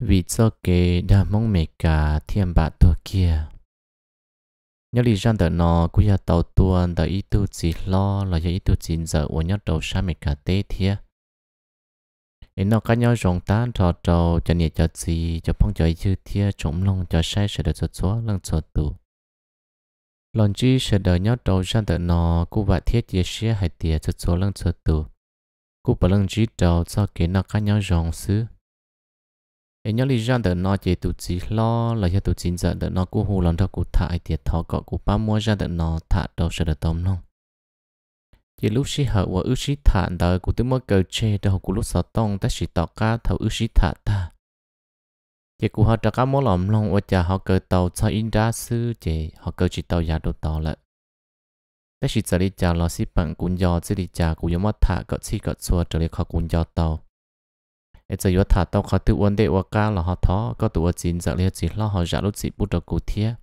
vì cho kê đã mong mẹ cả thiên bạ tua kia. Nhớ lý rằng đợi nó cũng là tàu tuần đợi ý tu chỉ lo là do ý tu chỉ giờ của nhớ đầu xa mẹ cả tế thiê. Ý nó cá nhau rộng tán trò trầu cho nhẹ cho gì cho phong cho ý chư thiê trống lòng cho sai sẽ đợi cho chúa lăng cho tu, Lần chi sẽ đỡ nhớ đầu rằng tự nó cũng vậy thiết dễ xe hay tìa cho chúa lăng cho tu, Cũng bởi lăng chi trầu cho kế nó cá nhau rộng xứ em nhớ lý do đợt nó chỉ tụ chỉ lo là cho tụ chính giờ đợt nó cũng hù lòng cho cụ thải tiệt thọ cọ cụ ba mua ra đợt nó thả đầu sẽ đợt tôm không chỉ lúc xí hở và ước xí thả đợt cụ tôi mua cờ chê đợt cụ lúc sáu tông ta xí tọ cá thầu ước xí thả ta chỉ cụ họ trả cá mua lòng lòng và trả họ cờ tàu cho in ra sư chỉ họ cờ chỉ tàu giả đồ tàu lại ta xí giờ đi trả lo xí bằng cũng do chỉ đi trả cụ yếm mất thả cọ xí cọ xua trở lại khó cũng do tàu ấy giờ yo thả tao khó tự uốn để uốn cá là họ thó có tụ uốn chín giờ liền chỉ lo họ giả lúc chỉ bút đầu cụ thiê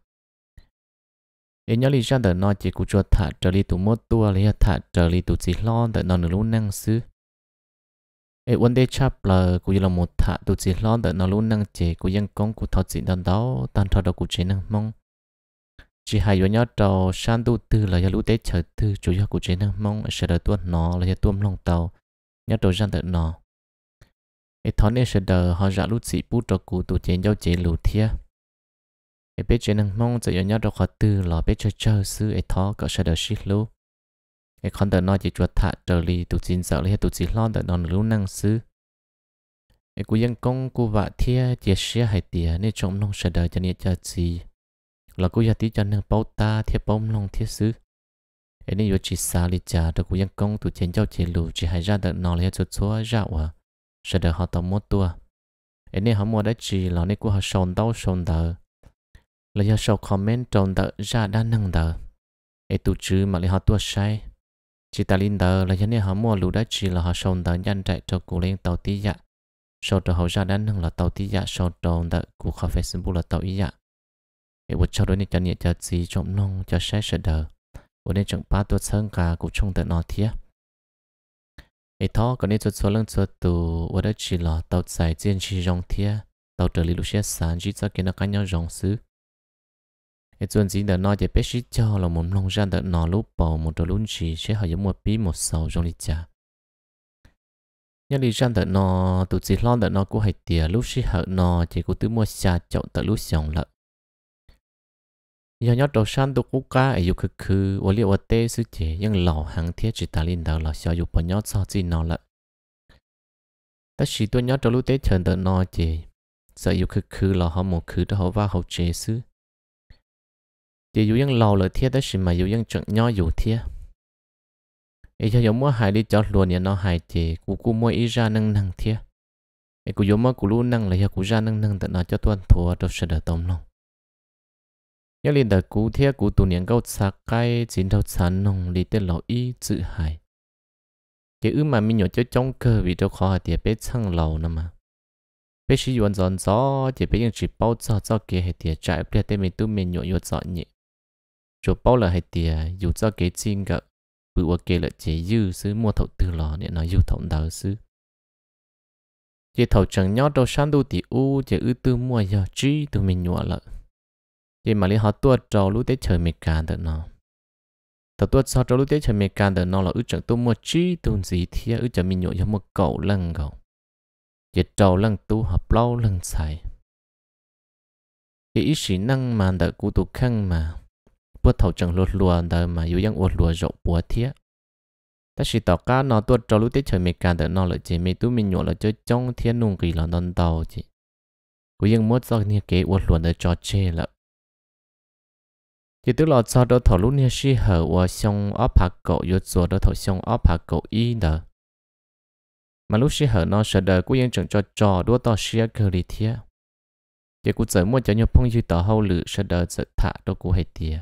ấy nhớ lý ra đời nó chỉ cụ cho thả trở lý tụ mốt tua lý thả trở lý tụ chỉ lo đời nó nửa lúc năng xứ ấy uốn để chắp là cụ là một thả tụ chỉ lo đời nó lúc năng chế cụ dân công cụ thọ chỉ đàn đó tan thọ đầu cụ chế năng mong chỉ hai yếu nhớ trâu san tu tư là yếu lũ tế chờ tư chủ yếu cụ chế năng mong sẽ đợi tuốt nó là yếu tuôn lòng tàu nhớ trâu gian tự nó cái thằng này sẽ đờ họ giả lúc chỉ bút cho cụ tụ chén giao chế lù thia cái bé chén năng mong จะ nhận nhau được họ tư lò bé chơi chơi sư cái thằng có sẽ đờ xích lù cái con đờ nói chỉ chuột thả trở lì tụ chín sợ lấy tụ chín lo đờ non lú năng sư cái cú dân công cú vạ thia chia sẻ hải tiền nên trong nông sẽ đờ cho nên cho gì là cú gia tí cho năng bao ta thia bao nông thia sư cái này yo chỉ xa lì cha đờ cú dân công tụ chén giao chế lù chỉ hải ra đờ non lấy chuột xóa ra hòa sẽ được họ tông mua tua anh ấy họ mua đã chỉ là nên của họ sồn đau sồn tờ là do sau comment tròn tờ ra đa năng tờ ấy tụ chứ mà lại họ tua sai chỉ ta linh tờ là do nên họ mua lũ đã chỉ là họ sồn tờ nhanh chạy cho cụ lên tàu tí dạ sau đó họ ra đa năng là tàu tí dạ sau tròn tờ của họ facebook là tàu ý dạ ấy vượt cho đối nên cho nhẹ cho gì trộm nông cho sai sẽ đờ vốn nên chẳng ba tua sơn cả cụ trong tờ nó thiếc ấy thọ còn nên cho số lần cho tù ở đó chỉ là tàu chạy trên chỉ rong thia tàu trở lý lúc xe sáng chỉ cho cái nó cá nhau rong xứ ấy chuẩn gì đã nói để bé sĩ cho là một lòng gian đợt nó lúc bầu một đôi luôn chỉ sẽ hỏi giống một bí một sầu trong lịch trả nhân lý gian đã nó tụ chỉ lo đã nó cũng hay tiề lúc sĩ hở nó chỉ có tự mua xa chậu tự lúc xong lợn nhớ nhớ đồ san đồ quốc ca ấy dục cực khứ và liệu tê sư chế nhưng lão hàng thiết chỉ ta linh đạo là sao dục bọn nhớ sao chỉ nó là ta chỉ tôi nhớ đồ lúc tê chờ đợi nó chế sợ dục cực khứ là họ một khứ đó họ vào hậu chế sư chỉ dù nhưng lão là thiết đó chỉ mà dù nhưng chẳng nhớ dù thiết ấy cho giống mua hại đi cho luôn nhà nó hại chế cú cú mua ý ra nâng nâng thiết ấy cú giống mua cú lu nâng là cú ra nâng nâng tận nó cho tuân thua đồ sẽ đỡ tông lòng nhớ lên đợt cụ thia cụ tù niệm câu xa cái chín đầu sẵn nông đi tên lò y tự hải cái ư mà mình nhớ cho trong cơ vì cho khó hạ thì bé chăng lầu nè mà bé sĩ yuan giòn gió thì bé ยัง chỉ bao cho cho kia hệ thì chạy bé tên mình tu mình nhớ nhớ giỏi nhỉ chỗ bao là hệ thì dù cho cái chim gặp bự ở kia là chế dư xứ mua thầu từ lò nên nó dư thầu đào xứ chế thầu chẳng nhót đâu sang đu thì u chế ư tư mua giờ chi tụi mình nhọ lợi ยี่มาลีเขาตัวจอรู้เตเฉยเมการเดินนอแต่ตัวซอจอรู้เตเฉยเมการเดินนอเราอึจังตัวมัวจีตุนสีเทียอึจะมีหน่วยยมัวเก่าลังเก่าเจ็ดจอลังตัวหับเล่าลังใส่ยี่อีสีนั่งมาแต่กูตุขังมาปวดเท้าจังลุลัวเดินมาอยู่ยังอวดลัวจบปวดเทียแต่สิต่อการนอตัวจอรู้เตเฉยเมการเดินนอเลยจีมีตัวมีหน่วยเราจะจ้องเทียนุ่งกีหลอนตอนเตาจีกูยังมดซอกเนี่ยเก๋อวดลัวเดินจอเชล่ะ thì tức là cho đó thổ lúc này sĩ hở và xong áp hạt cậu yếu cho đó thổ xong áp hạt cậu y đó mà lúc sĩ hở nó sẽ đời cũng yên chẳng cho trò đua to sĩ cơ lý thiê thì cũng sợ mua cho nhau phong dư tỏ hậu lự sẽ đời sợ thả đó cũng hay tiề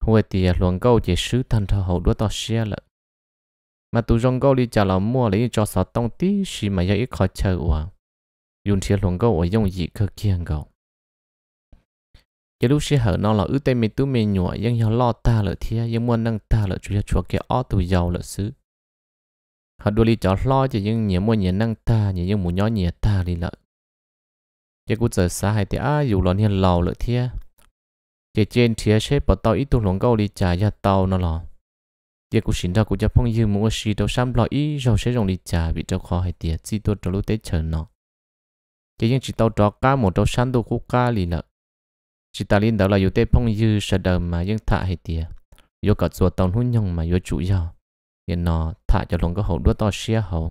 hồi tiề luồng câu chỉ sứ thân thọ hậu đua to sĩ lợ mà tụ rong câu đi chả là mua lấy cho sợ tông tí xì mà giờ ít khó chờ uổng dùng thiệt luồng câu ở dùng gì cơ kiêng cậu giờ lúc xí hở nó là ưu tê mình tú mình nhủa nhưng nhau lo ta lợ thia nhưng muốn nâng ta lợ chủ chúa kia ó tù giàu lợ xứ họ đôi li chó lo chỉ nhưng nhớ muốn nhớ nâng ta nhớ nhưng muốn nhỏ nhớ ta đi lợ giờ cú giờ xa hay thì à dù lo hiền lầu lợ thia giờ trên thia sẽ bảo tao ít tu luồng câu đi trả ra tàu nó lò giờ cú xin ra cũng cho phong dư mua xí đâu xăm lo ý rồi sẽ dùng đi trả bị cho khó hay tiệt chỉ tôi cho lúc tết chờ nó giờ nhưng chỉ tàu cho cá một đâu xăm đâu cú cá lì lợi chỉ ta liên đó là yếu tế phong dư sợ đầm mà dân thả hay tiề yếu cả chùa tàu hôn nhung mà yếu chủ yếu yên nó thả cho lòng có hậu đua to xia hậu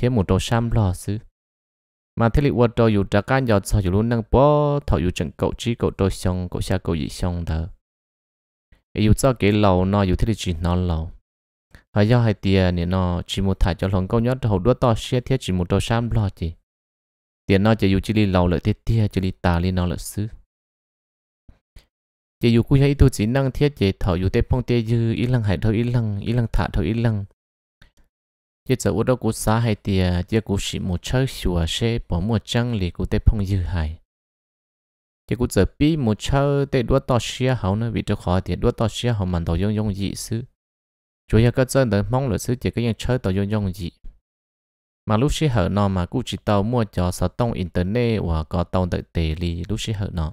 thế một đồ sam lo xứ mà thế lực vật đồ yếu trả can giọt sao yếu luôn năng bó thọ yếu chẳng cậu chi cậu đôi xong cậu xa cậu dị xong đó yếu cho cái lầu nó yếu thế lực chỉ nó lầu hay do hay tiền nên nó chỉ một thả cho lòng có nhót hậu đua to xia thế chỉ một đồ sam lo gì, tiền nó chỉ yếu chỉ đi lầu lợi thế tia chỉ đi tà đi nó lợi xứ chỉ dù cũng hay tu chỉ năng thiết chỉ thở dù tế phong tế dư ít lăng hải thâu ít lăng ít lăng thả thâu ít lăng chỉ sợ u đó cũng xá hay tiề chỉ cũng chỉ một chơi sửa xe bỏ một chăng lì cũng tế phong dư hải chỉ cũng sợ bi một chơi tế đua to xia hậu nữa vì cho khó thì đua to xia hậu mình tàu yong dụng gì sư chủ yếu các dân đời mong là sư chỉ có những chơi tàu yong dụng gì mà lúc xia hậu nó mà cũng chỉ tàu mua cho sở tông internet và có tàu đợi tề lì lúc xia hậu nó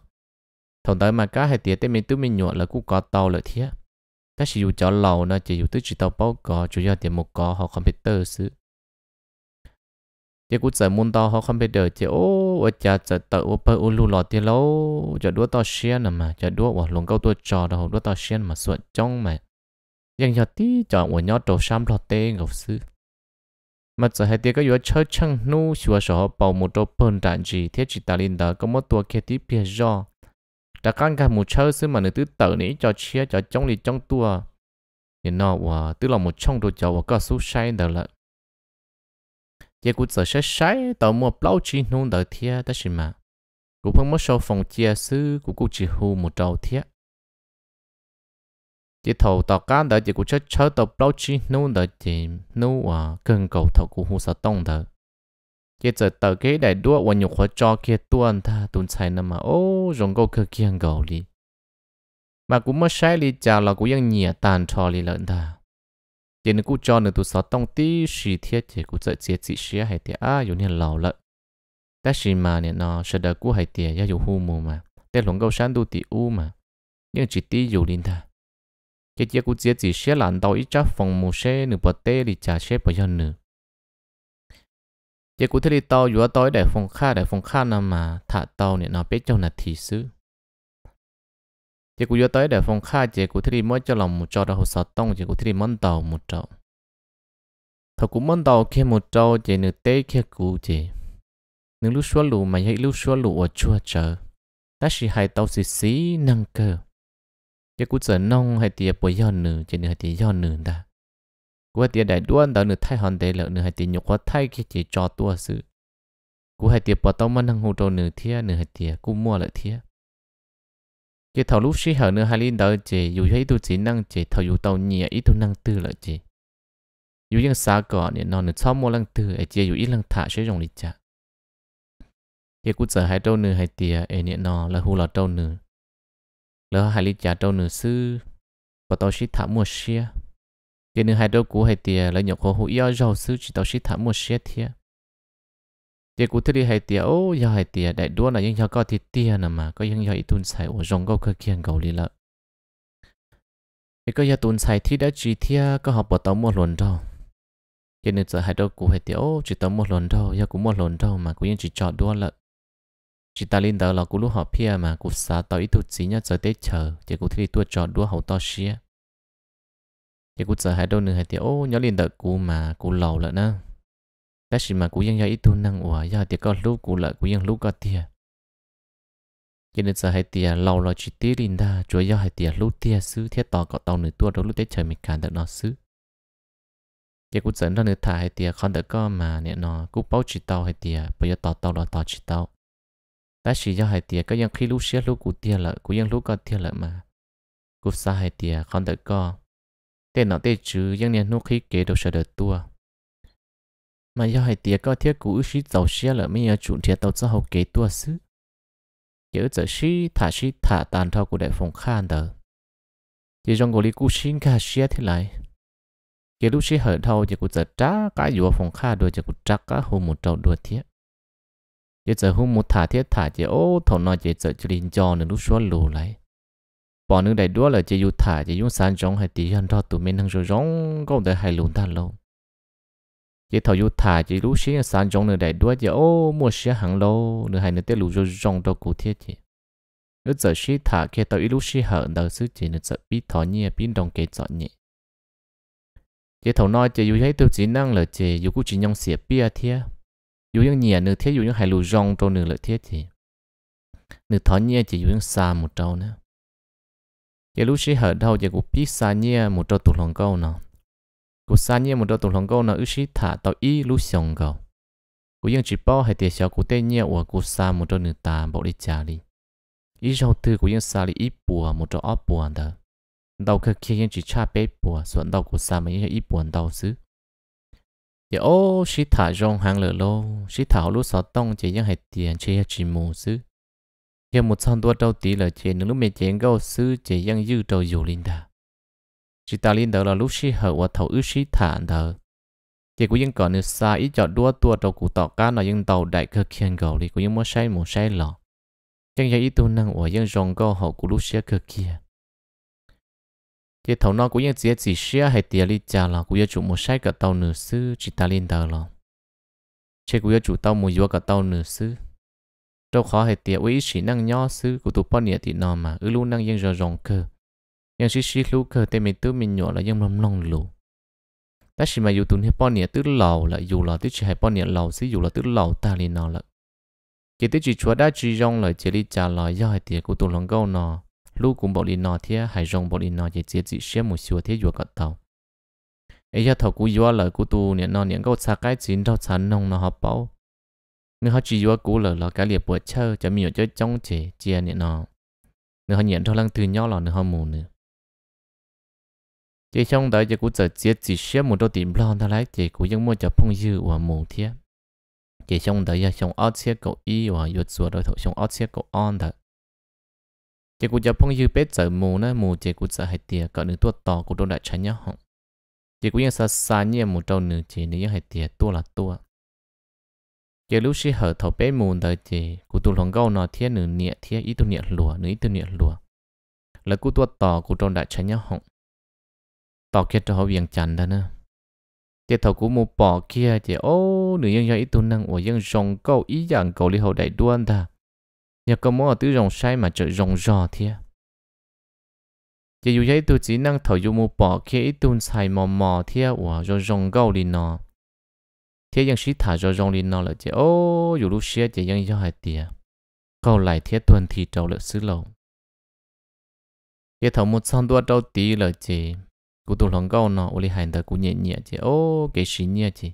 thằng tới mà cá hay tiệt tới mình tụi mình nhọ là cũng có tàu lợi thiệt ta chỉ dùng cho lầu nó chỉ dùng tới chỉ tàu bao có chủ yếu tiền một có họ computer sự chỉ cũng sợ muốn tao họ computer chỉ ô ở cha sợ tự ô bơ ô lù lọt thì lâu cho đua tao xuyên à mà cho đua vào lồng câu tôi trò đâu đua tao xuyên mà suốt trong mà ยังยอดที่จอดวันยอดโตซ้ำหลอดเต้กับซื้อมาจะให้เตี้ยก็อยู่เชิดช่างนู่ชัวสอเป่าหมดโตเปิลดันจีเทียจิตาลินดาก็มดตัวเคที่เปียจอ ta con cả một chơi xứ mà nữ tứ tự nĩ cho chia cho trong lì trong tua nhìn nó và tứ là một trong đồ và có số sai đó là chỉ cũng sợ sẽ sai tàu mua bao chi nôn đợi thia ta xin mà cũng không mất số phòng chia xứ của cụ chỉ hù một đầu thia chỉ thầu tàu can đợi chỉ cũng chơi chơi tàu bao chi nôn đợi chỉ nung à cần cầu thầu của hù sa tông đợi cái giờ tờ cái đại đua và nhục hóa cho kia tuân ta tuân sai nè mà ô rồng gấu cơ kia gấu đi mà cũng mất sai đi chào là cũng ยัง nhẹ tàn trò đi lợn ta chỉ nên cũng cho nữa tụi sáu tông tí xì thiết thì cũng sợ chế chị xía hay tiệt à dù nên lầu lợn ta xì mà nè nó sẽ đời cũng hay tiệt ya yếu hu mù mà tết lồng gấu sáng đu tị u mà nhưng chỉ tí yếu đi ta cái chiếc cũng chết chị xía lạnh đầu ít chắc phòng mù xe nửa bờ tê đi chả xe bờ dân nửa chỉ cụ thể đi tàu vừa tối để phòng kha để phòng kha nằm mà thả nè, tàu เนี่ย nó biết cho là thị sư chỉ cụ vừa tối để phòng kha chỉ cụ thể đi mới cho lòng một trò đó hồ sơ tông chỉ cụ thể đi món tàu một trò thật cụ món tàu khi một trò chỉ nửa tê khi cụ chỉ nửa lúc xóa lù mà hay lúc xóa lù ở chùa chờ ta chỉ hai tàu xì xí năng cơ chỉ cụ giờ nông hay tiệp bồi giòn nửa chỉ nửa tiệp giòn nửa ta tiệt đại đào nửa nửa nửa nửa nhục chỉ cho cú cú mân hồ Thiệt Thiệt, mua cái thầu lúc xí hở nửa hai linh đào chị dù hai tu chỉ năng chị thầu dù tàu nhẹ ít tu năng tư lợi chị dù dân xa cỏ nên nó nửa sau mua lăng tư ấy chị dù ít lăng thả sẽ dùng lịch chả thì cũng sợ hai trâu nữa hai tìa ấy nên nó là hù lọt trâu nửa, lỡ hai linh chả trâu nửa sư và tàu xí thả mua xia cái nữa hai đứa cũ hay tiề là nhậu khổ hụi do giàu sư chỉ tao sĩ thả một xe thiệt cái cũ thứ đi hay tiề ô do hay tiề đại đua là những do có thì tiề nè mà có những do ít tuân sai ổ rong gâu cơ kiêng gầu đi lợ cái có do tuân sai thì đã chỉ thiệt có học bỏ tao một lần đâu cái nữa giờ hai đứa cũ hay tiề ô chỉ tao một lần đâu do cũng một lần đâu mà cũng những chỉ chọn đua lợ chỉ ta linh đó là cũ lúc họ phe mà cũ xả tao ít tuần xí nhất giờ tết chờ tiề cũ thứ đi tua chọn đua hậu to xia thì cụ sợ hai đôi nữa hai tiệt ô nhớ liền đợi cụ mà cụ lầu lợn nữa ta chỉ mà cụ dân gia ít tu năng ủa giờ tiệt có lúc cú lợn cú dân lúc có tiệt cho nên sợ hai tiệt lầu là chỉ tiệt liền ta chúa giờ hai tiệt lúc tiệt xứ thiết tò có tàu nửa tua đâu lúc tết trời mình càng được nó xứ cái cụ sợ ra nửa thả hai tiệt con được có mà nè nó cụ bao chỉ tàu hai tiệt bây giờ tàu tàu là tàu chỉ tàu ta chỉ do hai tiệt có dân khi lúc xía lúc cụ tiệt lợn cụ dân lúc có tiệt lợn mà cụ sợ hai tiệt con được có tên nó tê chữ dân nên nó khí kế đồ sợ đợt tua mà do hai tiệc có thiết cũ sĩ tàu xe là mấy nhà chủ thiết tàu cho hậu kế tua xứ chữ giờ sĩ thả sĩ thả tàn thao của đại phong khan đờ chỉ trong cổ lý cũ xin cả xe thế lại chỉ lúc sĩ hở thao chỉ của giờ trá cả dùa phong kha đôi chỉ của trắc cả hồ một trâu đua thiết chỉ giờ hôm một thả thiết thả chỉ ô thầu nói chỉ giờ chỉ linh cho nên lúc xóa lù lại bỏ nước đại đua là chỉ dù thả chỉ dùng sàn giống hay tí hơn cho tụi mình hàng rồi rong có thể hay lùn ta lâu chỉ thầu dù thả chỉ lúc xí sàn giống nước đại đua chỉ ô mua xí hàng lâu nước hay nước tiết lù rồi rong đâu cụ thiết chỉ nước giờ xí thả kia tàu ít lúc xí hở đầu sức chỉ nước giờ biết thọ nhẹ biết đồng kế chọn nhẹ chỉ thầu nói chỉ dù thấy tiêu chỉ năng là chỉ dù cũng chỉ nhong xỉa bia thiết dù những nhẹ nước thiết dù những hay lù rong đâu nước lợi thiết chỉ nước thọ nhẹ chỉ dù những xa một trâu nữa giờ lúc xí hở đâu giờ cũng biết xa nhia à, một trâu tụt lòng câu nào cụ xa nhia à, một trâu tụt lòng câu nào ước xí thả tàu y lúc xong câu cụ yên chỉ bao hay tiền xéo cụ tên nhia của cụ xa một trâu nửa tà bỏ đi trả đi ý sau thứ cụ yên xa đi ít bùa một trâu óp bùa đó đầu cơ kia yên chỉ cha bé bùa xuống đầu cụ xa mà yên ít bùa đầu xứ giờ dạ ô xí thả rong hàng lửa lô xí thảo lúc sáu tông chỉ yên hay tiền chơi chỉ mù xứ giờ một xong đua trâu tí là chế nướng lúc mẹ chế gấu sư chế yang dư trâu dù linh đà chỉ ta linh đờ là lúc xí hở và thầu ước xí thản đờ chế còn nữa xa ít chọn đua tua trâu cụ tọ cá nó ยัง tàu đại cơ khiên gầu đi cũng ยัง mua say mua say lò. chẳng giờ ít tu năng của ยัง rong gấu họ của lúc xí cơ kia chế thầu nó cũng ยัง chế chỉ xí hay tiền đi trả là cũng giờ chủ mua say cả tàu nửa sư chỉ ta linh đờ lọ chế cũng giờ chủ tàu mua vô cả tàu nửa sư trâu khó hệ tiệt với sĩ năng nho sư của tụ bọn nhiệt thì nó mà ư lưu năng dân giờ rong cơ dân sĩ sĩ lưu cơ tên mình tư mình nhỏ là dân mầm lòng lù ta chỉ mà dù tụ nhiệt bọn nhiệt tức lầu là dù là tức chỉ hệ bọn nhiệt lầu xí dù là tức lầu ta liền nó là chỉ tức chỉ chúa đã chỉ rong lời chỉ đi trả lời do hệ tiệt của tụ lòng câu nó lưu cũng bọn đi nó thế hải rong bọn đi nó chỉ chỉ chỉ xem một số thế vừa gặp tàu ấy giờ thầu cú gió lời của tụ nhiệt nó nhiệt câu xa cái chín đâu chán nông nó họp bao nếu họ chỉ vô cũ lỡ lỡ cái liệp bữa chơi cho mình ở chơi trong chế chia nè nó nếu họ nhận cho lăng từ nhỏ lọ nếu họ mù nữa chế trong đấy chế cũ giờ chế chỉ xếp một đôi tiền lon thay lấy, chế cũ vẫn mua cho phong dư và mù thiệt. chế trong đấy là trong ớt xe cậu y và yết sửa đôi thủ trong ớt xe cậu on thật chế cũ cho phong dư biết giờ mù nữa mù chế cũ giờ hay tiệt cỡ nữ tua to của đôi đại trái nhau hỏng chế cũ vẫn xa xa nhiều một trâu nữ chế nếu hay tiệt tua là tua giờ lúc xí hở thầu bé mù đời thì cụ tụ lòng gâu nó thiên nửa nhẹ thiên ít tu nhẹ lùa nửa ít tu nhẹ lùa là cụ tua tỏ cụ trong đại chánh nhau họng tỏ kia cho họ viền chắn đó nữa chị thầu cụ mù bỏ kia thì ô nửa dân do ít tu năng ủa, dân rồng câu ý dạng cầu li hậu đại đuôn ta nhờ có mua tứ rồng sai mà trở rồng rò thiên, chị dù giấy tu chỉ năng thầu dù mù bỏ kia ít tu sai mò mò thiên ủa rồi rồng câu đi nó thế dân sĩ thả cho rong lên nó là chị ô dù lúc xưa chị dân do hai tia câu lại thế tuần thì trâu lợi xứ lầu thế thầu một xong đua trâu tí là chị cụ tụ lòng câu nó ô li hành thật cụ nhẹ nhẹ chị ô cái sĩ nhẹ chị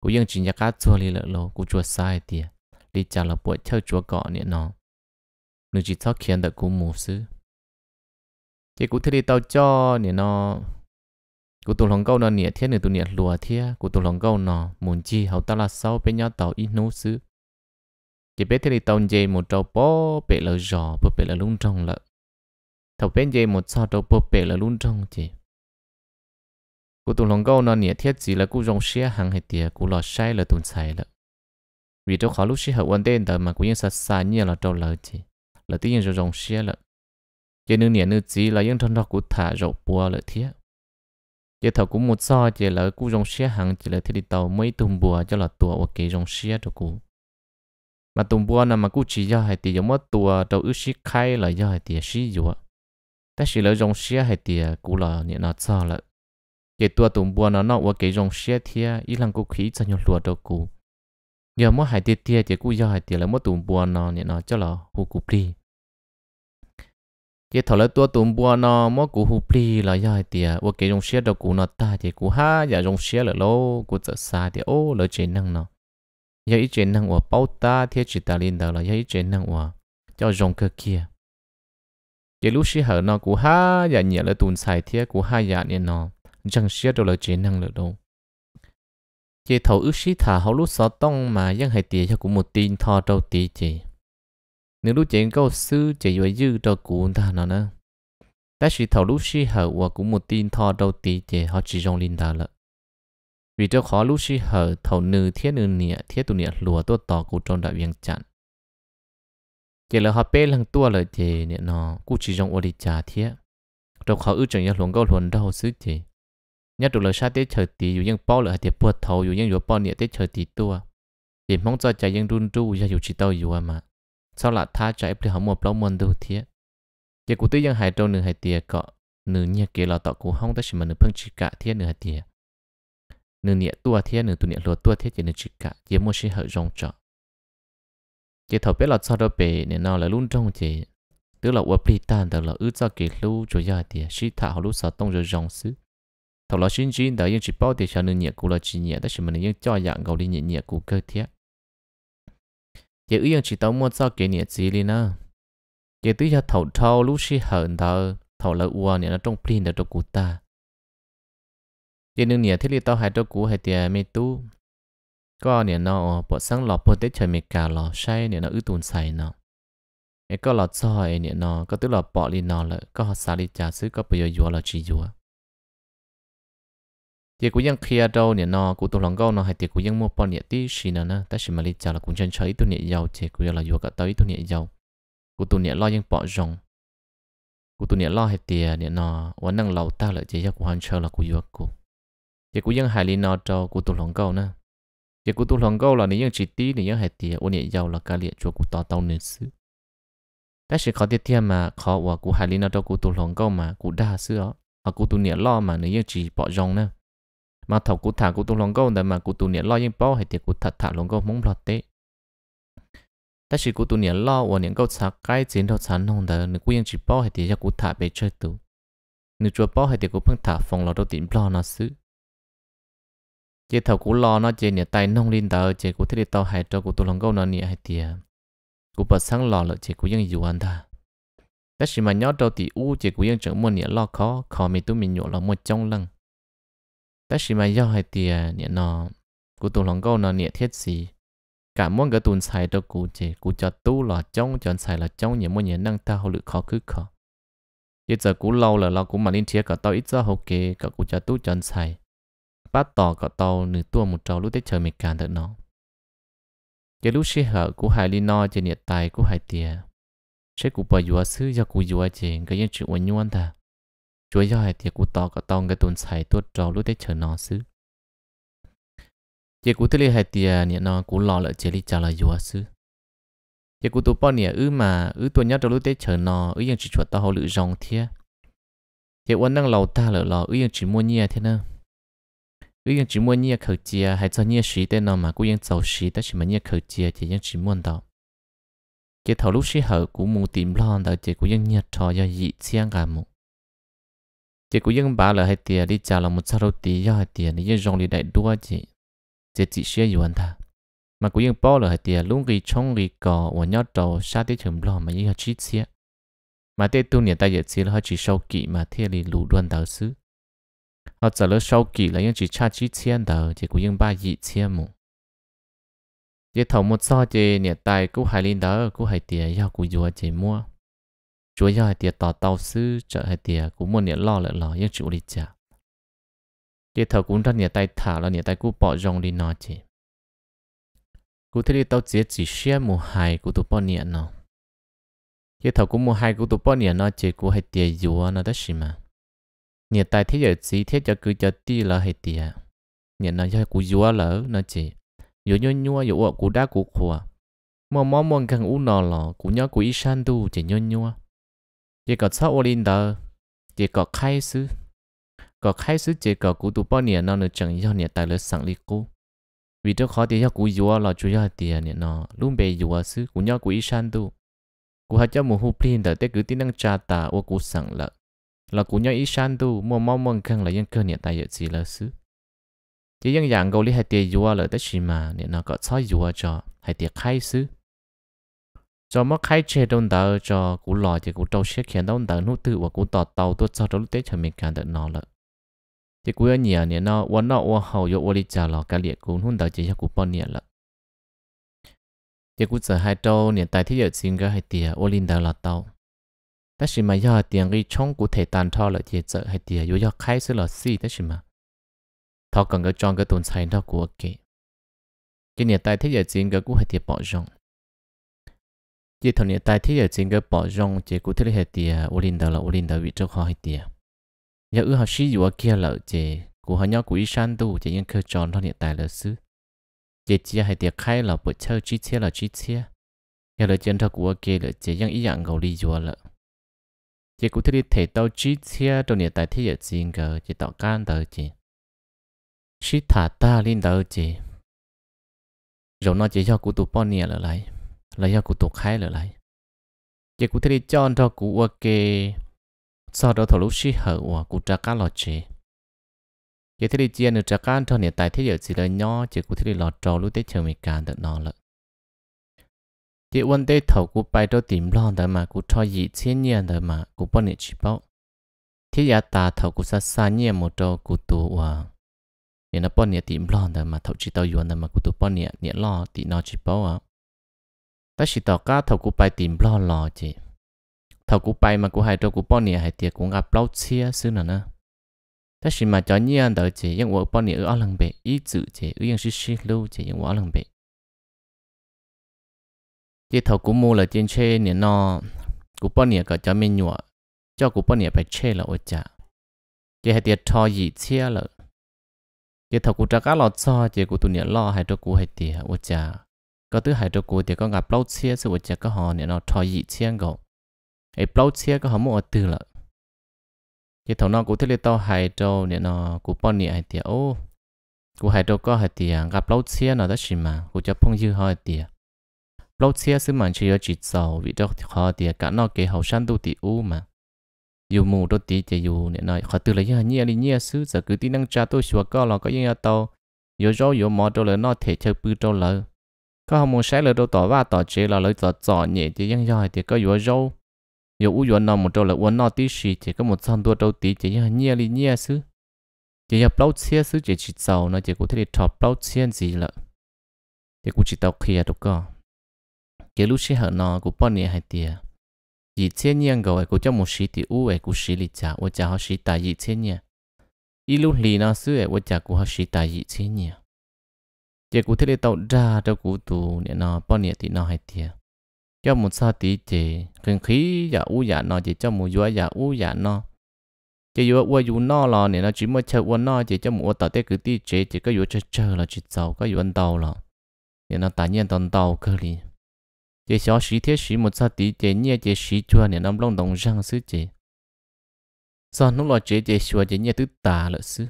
cụ dân chỉ nhắc cá chua li lợi lô cụ chua sai tia đi chả là bộ theo chúa cọ nhẹ nó nữ chỉ thóc khiến thật cụ mù xứ chị cụ thế đi tao cho nhẹ nó cụ tụ lòng câu nó nhẹ thiết này tụ nhẹ lùa thiết cụ tụ lòng câu nó muốn chi hậu ta là sau bên nhau tàu ít nấu xứ chỉ biết thế thì tàu dây một trâu bò, bể là giò bố bể lỡ lung trong lợ thầu bên dây một sao trâu bò, bể là lung trong chỉ cụ tụ lòng câu nó nhẹ thiết gì là cụ rong xe hàng hay tiề cụ lọ sai là tụn sai lợ vì trâu khó lúc xe hậu quan tên tờ mà cũng yên sát xa như là trâu lỡ chỉ là tự nhiên rồi rong xe lợ chỉ nương nhẹ chỉ là những trong đó cụ thả rậu bùa lợ thiết giờ thầu cũng một so chỉ là cú rong xe hàng chỉ là thế đi tàu mấy tùng bùa cho là tua ok rong xe cho cú mà tùng bùa nào mà cú chỉ do hay thì giống mất tua đầu ước xí khai là do hay thì xí dùa ta chỉ là rong xe hay thì cú là nhẹ nó so là giờ tua tùng bùa nó nó ok rong xe thì ý lăng cú khí cho nhau lùa cho cú giờ mất hay thì thì chỉ cú do hay thì là mất tùng bùa nó nhẹ nó cho là hù cú đi ye thở lấy tua tụm bua nó mó cú hụp li là ya tiệt ô cái dòng xe đầu cú nó ta thì cú ha ya dòng xe là lô cú chở xa thì ô lỡ chế năng nó ya dạ ít chế năng của bao ta thì chỉ ta lên đầu là ya dạ ít chế năng của cho dòng cơ kia ye lúc xe hở nó cú ha ya dạ nhẹ là tụm xài thì cú ha ya nhẹ nó chẳng xe đầu là chế năng lỡ đâu ye thầu ước xí thả hậu lúc sáu tông mà ยัง hay tiệt cho cú một tin thò đầu tí chỉ nếu lúc chuyện câu sư chạy vào dư cho cụ ta nó nữa ta chỉ thầu lúc si hở và cũng một tin thọ đầu tí chỉ họ chỉ rong linh ta lợi. vì cho khó lúc si hở thầu nữ thiết nữ nịa thiết tu nịa lùa tốt tỏ cụ trong đại viên chặn chỉ là họ bê lăng tua lợi chỉ nịa nó cụ chỉ rong ô đi trà thiết cho khó ư chẳng nhớ luồng câu luồng đâu sư chỉ nhất tụ lời sa tế chờ tí dù dù ยัง bao lợi tiệp buột thầu dù dù ยัง dù bao nịa tế chờ tí tua chỉ mong cho run ru ra dù chỉ tao dù à mà sau là tha chạy bị hỏng một lâu môn đồ thiệt giờ cụ tư dân hải trâu nửa hải tiệt cọ nửa nhà kia là tọt cụ hông ta chỉ mà nửa phân chỉ cả thiệt nửa hải tiệt nửa nhẹ tua thiệt nửa tu nhẹ lúa tua thiệt chỉ nửa chỉ cả giờ mua xí hở rong trọ giờ thầu biết là sau đó bể nửa nào là luôn trong chị tức là uất bị tan tức là ướt ra kỳ lưu cho gia tiệt xí thả họ lúc sao tông cho rong xứ thầu là xin chín đã nhưng chỉ bao tiệt sao nửa nhẹ cụ là chỉ nhẹ ta chỉ mà nửa nhưng cho dạng gầu đi nhẹ nhẹ cụ cơ thiệt giờ ý chỉ tao mua cho cái nhẹ gì đi nữa giờ tôi cho thầu thâu lúc xí hờn thờ thầu lỡ ua nè nó trong plin được cho ta giờ nương nhẹ thế thì tao hai cho cụ hai tiền mê tu có nè nó bỏ sang lọ bỏ tết trời mệt cả lọ say nè nó ư tuần say nó cái có lọ cho nè nó có tức là bỏ đi nó lợ có họ xả đi trà xứ có bây giờ vừa là chỉ vừa thì cũng ยังเคลียร์ đâu เนี่ยนอกูตัวหลังก็นอให้ที่กูยังมัวปอนเนี่ยที่ชินะนะแต่ชิมาลิจ่าละกูเชิญใช้ตัวเนี่ยยาวเจกูยังละอยู่กับตัวตัวเนี่ยยาวกูตัวเนี่ยล่อยังปอจงกูตัวเนี่ยล่อให้เตียเนี่ยนอวันนั่งเราตาเลยเจียกูหันเชิญละกูอยู่กับกูเจกูยังหายลีนอเจ้ากูตัวหลังก็นะเจกูตัวหลังก็ละเนี่ยยังจิตตีเนี่ยยังให้เตียวันเนี่ยยาวละกาเลียชัวกูต่อเตาเนื้อซื้อแต่ชิเขาเตี้ยมาเขาว่ากูหายลีนอเจ้ากูตัวหลังก็มากูด่าเสื้อเอากูตัวเนี่ยล่อมาเนี่ยยังจีปอจงนะ mà thầu cụ thả cụ tu lòng câu mà cụ tu nhảy lo yên bao hay thì cụ thật thả lòng gâu mong lọt tế ta chỉ cụ tu nhảy lo và niệm câu xả cái chiến thâu sẵn không đỡ nếu cụ yên chỉ bao hay thì cụ thả bề chơi tu nếu chúa bao hay thì cụ phân thả phòng lọt đầu tìm lo nó xứ chế thầu cụ lo nó chế nhảy tay nông linh đỡ chế cụ thích tao hay cho cụ tu lòng gâu nó nhảy hay thì à, cụ bật sáng lò lợi chế cụ yên dù anh ta ta chỉ mà nhớ đầu thì u chế cụ yên chẳng muốn nhảy lo khó khó mình tu mình nhổ là một trong lăng แต่สิมาย่อให้เตียเนี่ยนอกูตุนหลงก็นอเนี่ยเทียดสีกะม่วงกะตุนใส่ตัวกูเจกูจะตู้หล่อจ้องจนใส่หล่อจ้องเนี่ยม่วงเนี่ยนั่งตาหรือคอคือคอยี่จะกูเล่าแล้วเรากูมาลินเทียกับเตาอีจ้าโอเคกับกูจะตู้จนใส่ป้าต่อกับเตาหนึ่งตัวมุดเจ้ารู้ได้เชิญมีการเถอะนอจะรู้เชี่ยเหรอกูหายลีนอจะเนี่ยตายกูหายเตียเช่กูปล่อยยัวซื้อยากูยัวเจงก็ยังจุ่วนยวนเถอะ chúa do hệ thiệt cụ tỏ cả tông cái tuần xài tuốt trò lúc tết chờ xứ chỉ cụ tới li hệ tiền nhẹ nó cụ lò lợi chỉ li trả lời chúa xứ chỉ cụ tụ bao nhẹ ư mà ư tuần nhát trò lúc tết chờ nó ư chỉ chuột tao hậu lự rong thia chỉ quân đang lầu ta lợ lò ư yên chỉ mua nhẹ thế nè ư yên chỉ mua nhẹ khẩu chia hay cho nhẹ sĩ tên nó mà cụ yên giàu sĩ ta chỉ mà nhẹ khẩu chia chỉ yên chỉ mua đâu chỉ thầu lúc sĩ hở cụ mù tìm lo đó chỉ cụ yên nhẹ trò do dị xiang cả mù chỉ cũng những bà là hai tiền đi trả là một trăm đô tí do hai tiền để những dòng đi đại đua chỉ, chỉ chỉ xe yêu anh ta mà cũng những bao là hai tiền luôn ghi trong ghi cò và nhau trầu xa tới chừng lo mà những chiếc xe mà tết tu niệm ta giờ chỉ là họ chỉ sau kỳ mà thế thì lũ đoàn đạo sư họ trả lời sau kỳ là những chỉ cha chiếc xe đầu chỉ cũng những ba dị xe mù chỉ thầu một sao chỉ niệm tài cũng hai linh đó cũng hai tiền do cũng vừa chỉ mua chúa giờ hay tiệt tỏ tàu sư chợ hay tiệt cũng muốn nhận lo lợi lo nhưng chịu đi chả tiệt thầu cũng rất nhiều tay thả là nhiều tay cũng bỏ rong đi nó chỉ cú thế đi tàu chỉ chỉ xe mù hai cú tụ bỏ nhận nọ tiệt thầu cũng mù hai cú tụ bỏ nhận nọ chỉ cú hay tiệt dùa nó đó xí mà nhiều tay thế giờ chỉ thế giờ cứ giờ đi là hay tiệt nhận nó cho cụ dùa lỡ nó chỉ dùa nhua nhua dùa cụ đá cụ khua mà mong mong càng u nọ lọ cụ nhớ cụ ít san tu chỉ nhua nhua chỉ có sáu ô linh đó chỉ có khai sư có khai sư chỉ có cú tụ bao nhiêu nó nữa chẳng do nhiêu tài lỡ sẵn lý cú vì đó khó thì do cú yêu là chủ yếu tiền nhiêu nó luôn bề yêu sư cú nhau cú ít san tu cú hạt cho mù hụp liền đó tới cứ tin năng cha ta ô cú sẵn lợ là cú nhau ý san tu mua mau mong khăn là dân cơ nhiêu tài yếu gì là sư chỉ dân dạng gấu lý hai tiền yếu lỡ tới gì mà nhiêu nó có sáu yêu cho hai tiền khai sư cho mất khai chế đông đỡ cho cú lò thì cú trâu xếp khiến đông đỡ nút tự và cú tỏ tàu tuốt cho đâu tết cho mình càng đợt nó lợ thì cú ở nhà nè nó quan nó qua hậu yo đi trả lò cả liệt cú nút đỡ chỉ cho cú bỏ nhiêu lợ thì cú giờ hai trâu nè tại thế giờ xin cái hai tiền ô linh đỡ là tàu Tất nhiên mà do tiền ghi trong cú thể tàn thọ lợ chỉ giờ hai tiền yo do khai sự là xì tất nhiên mà thọ cần cái tròn cái tồn xài nó của ok cái nè tại thế giờ xin cái cú hai tiền bỏ rộng chỉ thằng này tai thế ở chính cái bỏ rong chỉ cụ thể hệ tiề linh đó là olin đó vị trí khó hệ tiề nhà ư họ sử dụng kia là chỉ cụ họ nhau cụ ý san tu chỉ những cơ tròn thằng này tai là xứ chỉ chỉ hệ tiề khai là bộ chơi chỉ chơi là chỉ chơi nhà là chân thật của kia là chỉ những ý dạng gầu lý dùa là chỉ cụ thể thể tao chỉ chơi trong này tai thế ở chính cái chỉ tạo can đó chỉ chỉ thả ta linh đó chỉ rồi nó chỉ cho cụ tụ bao nhiêu là lại là do cụ tụt khai lỡ lại chỉ cụ thấy đi chọn đó cụ kê, sau đó thổ lúc sĩ hở của cụ trả cá lọt chế chỉ thấy đi chia nữa trả cá cho nè tại thế giờ chỉ là nhỏ chỉ cụ thấy đi lọt trò lúc tế chờ mình càn được nó lợ chỉ quân tế thổ cụ bay cho tìm lon đời mà cụ cho dị thiên nhiên đời mà cụ bao nhiêu chỉ bao thế giờ ta thổ cụ sa sa nhiên một trò cụ tụ à nên nó bao nhiêu tìm lon đời mà thổ chỉ tàu yuan đời mà cụ tụ bao nhiêu nhiệt lo thì nó chỉ bao à ta chỉ tỏ cá thầu cụ bài tìm lo lò chị thầu cụ bài mà cụ hai trâu cụ bao nhiêu hai tiệt cũng gặp lâu chia xưa nữa nè ta chỉ mà cho anh đợi chị nhưng vợ bao nhiêu ở lần bể ý chữ chị ở yên xí xí lưu chị nhưng vợ lần bể chị thầu cụ mua là trên xe nè nó cụ bao nhiêu cả cho mình nhọ cho cụ bao nhiêu phải chê là ôi chả chị hai tiệt cho gì chia là chị thầu cụ trả cá lọt cho chị cụ tụi nhiêu lo hai trâu cụ hai tiệt ôi chả có thứ hai cho cô thì có gặp lâu chia sự vật chất có họ nè nó trò gì chia ngộ ấy lâu chia có họ mua từ lợ cái thằng nó cũng thấy tao hai cho nè nó cũng bao nhiêu hai tiền ô cũng hai cho có hai tiền gặp lâu chia nó đó gì mà cũng cho phong dư hai tiền lâu chia sự mà chỉ có chỉ sau vì cho họ tiền cả nó cái hậu sản tu tỷ u mà dù mù đôi tí chỉ dù nè họ từ lấy hàng nhia đi nhia xứ giờ cứ tí năng cha tôi xua có là có yên tao dù rõ dù mò cho lời nó thể chơi bư cho lời có hôm muốn sáng lỡ đâu tỏ và tỏ chế là lỡ tỏ tỏ nhẹ thì thì ยัง dài thì có yếu râu yếu u yếu nọ một trâu là uốn nọ tí xì thì có một trăm đua trâu tí thì ยัง nhẹ li nhẹ xứ thì nhập lâu chia xứ thì chỉ giàu nó thì có thể thọp lâu chia gì lợ thì cũng chỉ tàu kia đâu có cái lúc xí hở nọ cũng bao nhiêu hai tiền dị thiên nhiên rồi cũng cho một xí thì u ấy cũng xí lịch chả, u chả họ xí tại dị thiên nhiên ít lúc lì nó xứ ấy u chả cũng họ xí tại dị thiên nhiên chỉ cụ thế là tàu ra cho cụ tù nè nó bao nhiêu thì nó hay tiền cho một sao tí chế cần khí giả u giả nó chỉ cho một vua giả u giả nó chỉ vua vua vua nó là nè nó chỉ mới chơi vua nó chỉ cho một tàu tế cứ tí chế chỉ có vua chơi chơi là chỉ giàu có vua ăn tàu là nè nó tài nhiên toàn tàu cơ li chỉ xóa sĩ thế sĩ một sao tí chế nhẹ chế sĩ chua nè nó long đồng răng sứ chế sau nó là chế chế xóa chế nhẹ thứ tà là sứ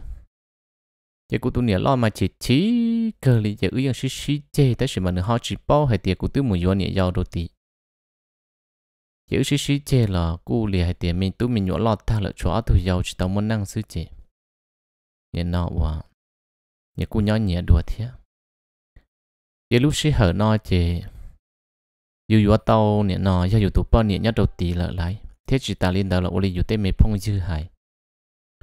giờ cụ tụ nè lo mà chỉ chỉ cơ lý giờ ưu yên sĩ sĩ chê tới sự mà nó họ chỉ bao hay tiền cụ tụ mùi vô nè giàu đồ tì giờ sĩ sĩ chê là cụ lì hay tiền mình tụ mình nhỏ lo ta là chỗ tụ giàu chỉ tao muốn năng sư chê nè nọ quá giờ cụ nhỏ nhẹ đùa thế giờ lúc sĩ hở nọ chê dù dù tao nè nọ giờ dù tụ bao nè nhát đồ tì lợ lại thế chỉ ta liên đó là ô lì dù tê mê phong dư hài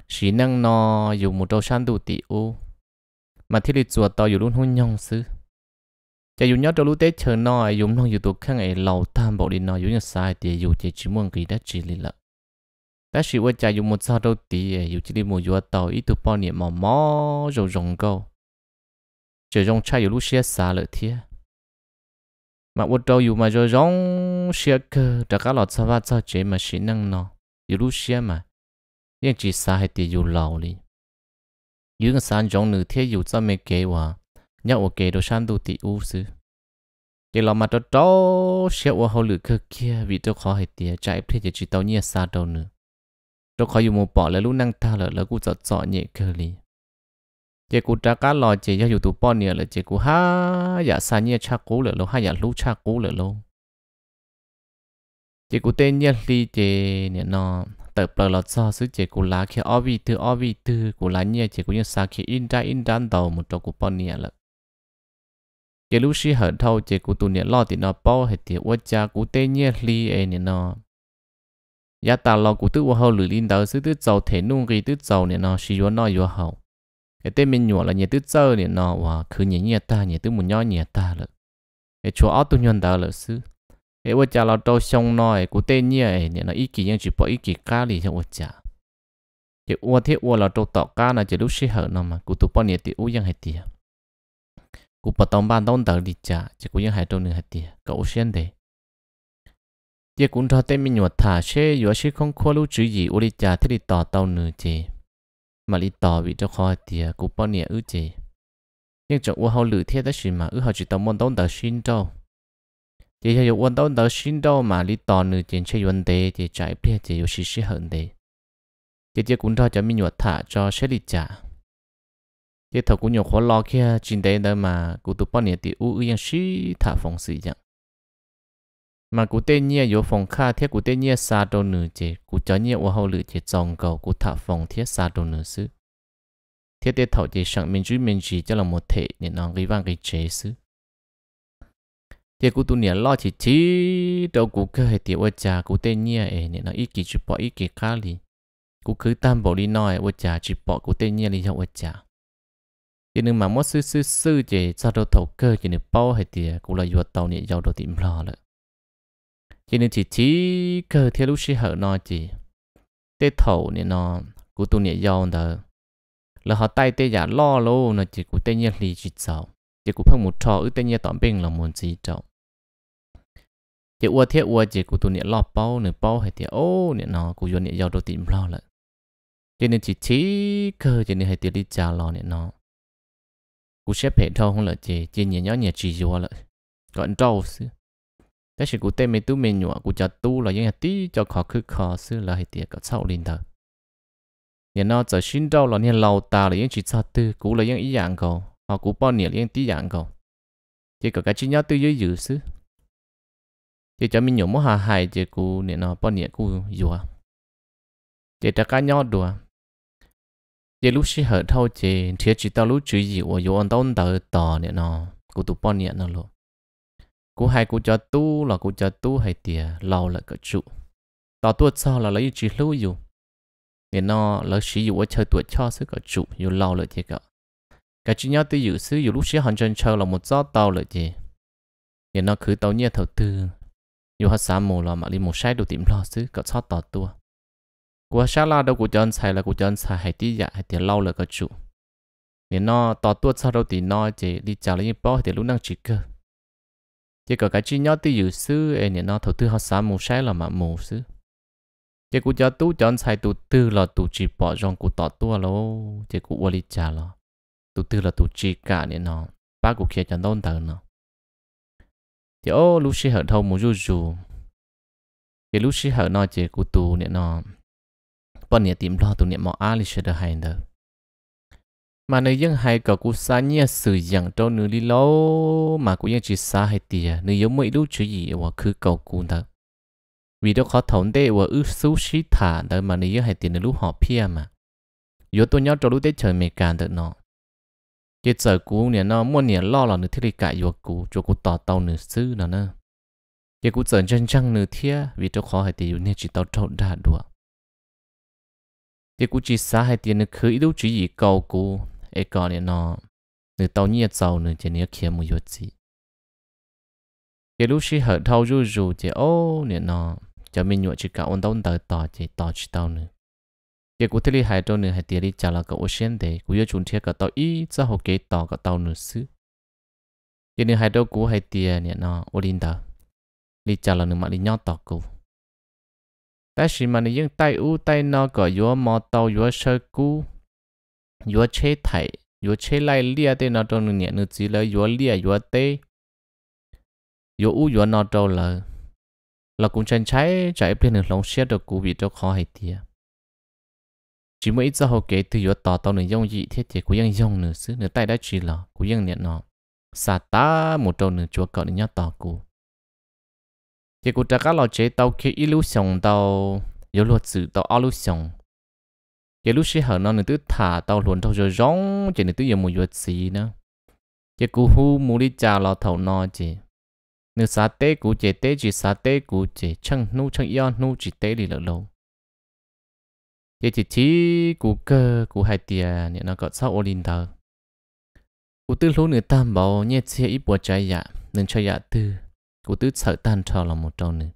sĩ năng nó dùng một trâu san đủ tỷ ô mà thiết lịch chuột tao dùng luôn hôn nhong sư chả dùng nhớ trâu lúc tết chờ nó dùng non dùng tụt khang ấy lầu tam bộ đi nó dùng nhớ sai thì dùng chỉ chỉ muốn kỳ đã chỉ lì lợ ta sĩ qua chạy dùng một sao trâu tỷ dùng chỉ đi một dùng tàu ít tụt bao niệm mà mò rồi rồng câu chờ rồng chạy dùng lúc xe xa lợ thiệt mà ô trâu dù mà rồi rong xe cơ trả cả lọt sao va sao chế mà sĩ năng nó dù lúc xe mà ยังจีสาเหตีอยู่เหล่าลียืงสารจงหนึ่งเที่ยอยู่จะไม่เกว่าเนี่ยโอเกโดชันดูตีอูซื้อี๋ยเรามาตัวโตเชื่อว่าเขาหลือเกี้ยวิจารขอให้เตียใจเพื่อจะจีเตาเนี่ยซาเดาหนึ่งตัวขออยู่หมู่ปอแล้วลู้นั่งตาเลยแล้วกูจะเจาะเนี่ยเกลีเจกูจะการรอเจยอยู่ตัวป้อนเนี่ยเลยเจกูฮ่าอยากซาเนี่ยชักกูเลยเราฮ่าอยากลูกชักกูเลยเรา chỉ cụ tên nhất đi chỉ nè nó tập bờ lọt so sức chỉ cụ lá khi ở vị tư ở vị tư cụ lá nhẹ chỉ cụ như sa khi in ra in ra đầu một chỗ cụ bọn nhẹ lợ chỉ lúc xí hở thâu chỉ cụ tu nhẹ lo thì nó bao hết thì uất cha cụ tên nhất đi ấy nè nó giá ta lo cụ tư uất hậu lử linh đầu sức tư giàu thể nung gì tư giàu nè nó xí uất nó uất hậu cái tên mình nhỏ là nhẹ tư giàu nè nó và cứ nhẹ nhẹ ta nhẹ tư muốn nhỏ nhẹ ta lợ cái chỗ ở tu nhân đó lợ sức ấy vợ cha lão đâu xong nói cụ tên nhỉ ấy nó ý kỳ nhưng chỉ bỏ ý kỳ cá lì cho vợ cha chỉ vợ thế vợ lão đâu tọ cá là chỉ lúc sinh hở nó mà cụ tu bao nhiêu thì u vẫn hay tiền cụ bắt tông ban tông tờ đi cha chỉ cụ vẫn hay đâu nữa hay tiền cậu xem đấy chỉ cũng cho tên mình nhọt thả xe vừa xí không khoa lúc chữ gì u đi cha thì đi tọ tàu nữa chứ mà đi tọ vì cho khó tiền cụ bao nhiêu ư chứ nhưng chẳng u hậu lử thế đó xin mà ư họ chỉ tao muốn tông tờ xin đâu chỉ cho yêu đâu đâu xin đâu mà đi tò nữa trên xe vấn đề chỉ chạy bia, chỉ yêu xí xí hơn đấy chỉ chỉ cũng cho cho mình nhột thả cho xe đi trả chỉ thầu cũng nhiều khó lo kia à, trên đấy đó mà cụ tụ bao nhiêu thì u yên xí thả phòng xí chẳng mà cụ tên nhia yếu phòng kha thiết cụ tên nhia xa đâu nữa chỉ cụ cho nhia ô hậu lự chỉ trồng cầu cụ thả phòng thiết xa đâu nữa xứ thế tế thầu chỉ sẵn mình chú mình chỉ cho là một thể nên nó gây vang gây chế xứ thì cụ tu nè lo chỉ chỉ đâu cụ cơ hệ tiểu ở cha cụ tên nhia ấy nè nó ít kỳ chụp bỏ ít kỳ cá li cụ cứ tam bảo đi nói ở cha chụp bỏ cụ tên nhia li cho ở cha thì nếu mà mất sư sư sư chỉ sao đâu thầu cơ chỉ nếu bao hệ tiểu cụ là vừa tàu nè giàu đồ tìm lo lợ chỉ nếu chỉ chỉ cơ theo lúc sĩ hở nó chỉ tê thầu nè nó cụ tu nè giàu đó là họ tay tê giả lo luôn, nó chỉ cụ tên nhia li chỉ giàu chỉ cũng phong một trò ư tên nhà tóm bên là muốn gì trọng chỉ uo thiết uo chỉ cũng tụi nhẹ lo bao nửa bao hay thì ô nhẹ nó cũng vô nhẹ giàu đồ tìm lo lại cho nên chỉ chỉ cơ cho nên hay thì đi trả lo nhẹ nó cũng xếp hệ thâu không là chỉ chỉ nhẹ nhỏ nhẹ chỉ vô lại còn trâu xứ thế thì cũng tên mình tu mình nhọ cũng cho tu là những tí cho khó cứ khó xứ là hay thì có sau linh thật nhẹ nó giờ xin đâu là nhẹ lâu ta là những chỉ sao tư cũng là những ý dạng cầu họ cũng bỏ nhiêu liên tí dạng cầu chỉ có cái chi nhau tư dưới dữ xứ chỉ cho mình nhổ mỏ hà hài chỉ cụ niệm nó bỏ nhiêu cụ dùa chỉ cho cá nhau đùa chỉ lúc xí hở thâu chỉ thiết chỉ tao lúc chữ gì của dùa tao tao tò niệm nó cụ tụ bỏ nhiêu nó luôn cụ hai cụ cho tu là cụ cho tu hay tiề lâu là cái trụ tao tuột sau là lấy chỉ lưu dù niệm nó lấy sử dụng chơi tuột cho sức cái trụ dù lâu là chỉ cả cái chuyện nhau tôi dự sư dù lúc xưa hòn chân chờ là một gió tàu lợi gì nhà nó cứ tàu nhẹ thầu tư dù hết xả mù là mà đi một sai đồ tìm lo xứ có sót tỏ tua của xa la đâu của chân xài là của chân xài hay tí dạ hay tiền lâu là có chủ nhà nó tỏ tua sau đâu thì nó chỉ đi chào lấy bao thì lúc năng chỉ cơ chỉ có cái chuyện nhau tôi dự sư nhà nó thầu tư hết xả mù sai là mà mù xứ chỉ của cho tú chân xài tụ tư là tụ chỉ bỏ rong của tỏ tua lâu chỉ của quali chả lo tụ tư là tụ chi cả nên nó ba cụ kia chẳng đôn tờ nó thì ô lúc xí hở thâu một ru ru thì lúc xí hở nó chỉ cụ tụ nên nó bọn nhẹ tìm lo tụ nhẹ mò á lì sẽ được hay được mà nơi dân hay cả cụ xa nhẹ sử dụng cho nữ đi lâu mà cụ dân chỉ xa hay tìa nơi giống mấy lúc chữ gì và cứ cầu cụ thật vì đó khó thống tê và ư xú xí thả đó mà nơi dân hay tiền nữ lúc họ pia mà yếu tôi nhớ cho lúc tết trời mẹ càng được nó chỉ sợ cú nè nó mua nè lo là nửa thiết đi cãi vô cú cho cú tao tàu nửa sư nó nè chỉ cú sợ chân chăng nửa thiết vì cho khó hay tiêu nè chỉ tàu trâu đã đùa thì cú chỉ xa hay tiền nửa khứ đâu chỉ gì cầu cú ấy còn nè nó nửa tàu nhiệt dầu nửa chỉ nửa kia một yếu gì chỉ lúc khi hở thâu rú rú chỉ ô nè nó cho mình nhựa chỉ cả ôn tàu tờ tao chỉ tao chỉ tàu nữa cái cụ thể lý hải trong này hải tiền đi trả lại cái ocean đấy, cụ yêu chúng thiệt cái tàu ý cho học cái tàu cái tàu nữa xứ cái này hải đâu cụ hải tiền nè nó olinda đi trả lại nửa mà đi nhau tàu cụ ta chỉ mà những tay u tay nó có yếu mò tàu yếu sơ cụ yếu chế thải yếu chế lại lia tên nó trong này nữa chỉ là yếu lia yếu tê yếu u yếu nó trong là là cũng chân trái trái bên đường lòng xe được cụ bị cho khó hải tiền chỉ mới ít giờ hậu kế từ yếu tỏ tao nữa dông dị thiết chế của dân dông nữa xứ nữa tay đã chỉ là của dân nhận nó xả ta một trâu nữa chúa cậu nữa nhát tỏ cụ chế cụ trả các lò chế tao khi illusion tao yếu luật sự tao illusion chế lúc sẽ hở nó nữa tứ thả tao luôn tao rồi rong chế nữa tứ giờ một yếu gì nữa chế cụ hu mù đi chào lò thầu nó chế nữa xả tế cụ chế tế chỉ xả tế cụ chế chăng nu chăng yon nu chỉ tế đi lỡ lâu ye chỉ chỉ cú cơ cú hai tia nè nó có sao olin đâu? cú tư lú nửa tam bảo nhẹ xe ít bùa trái dạ nên cho dạ tư cú tư sợ tan trò là một trâu nữa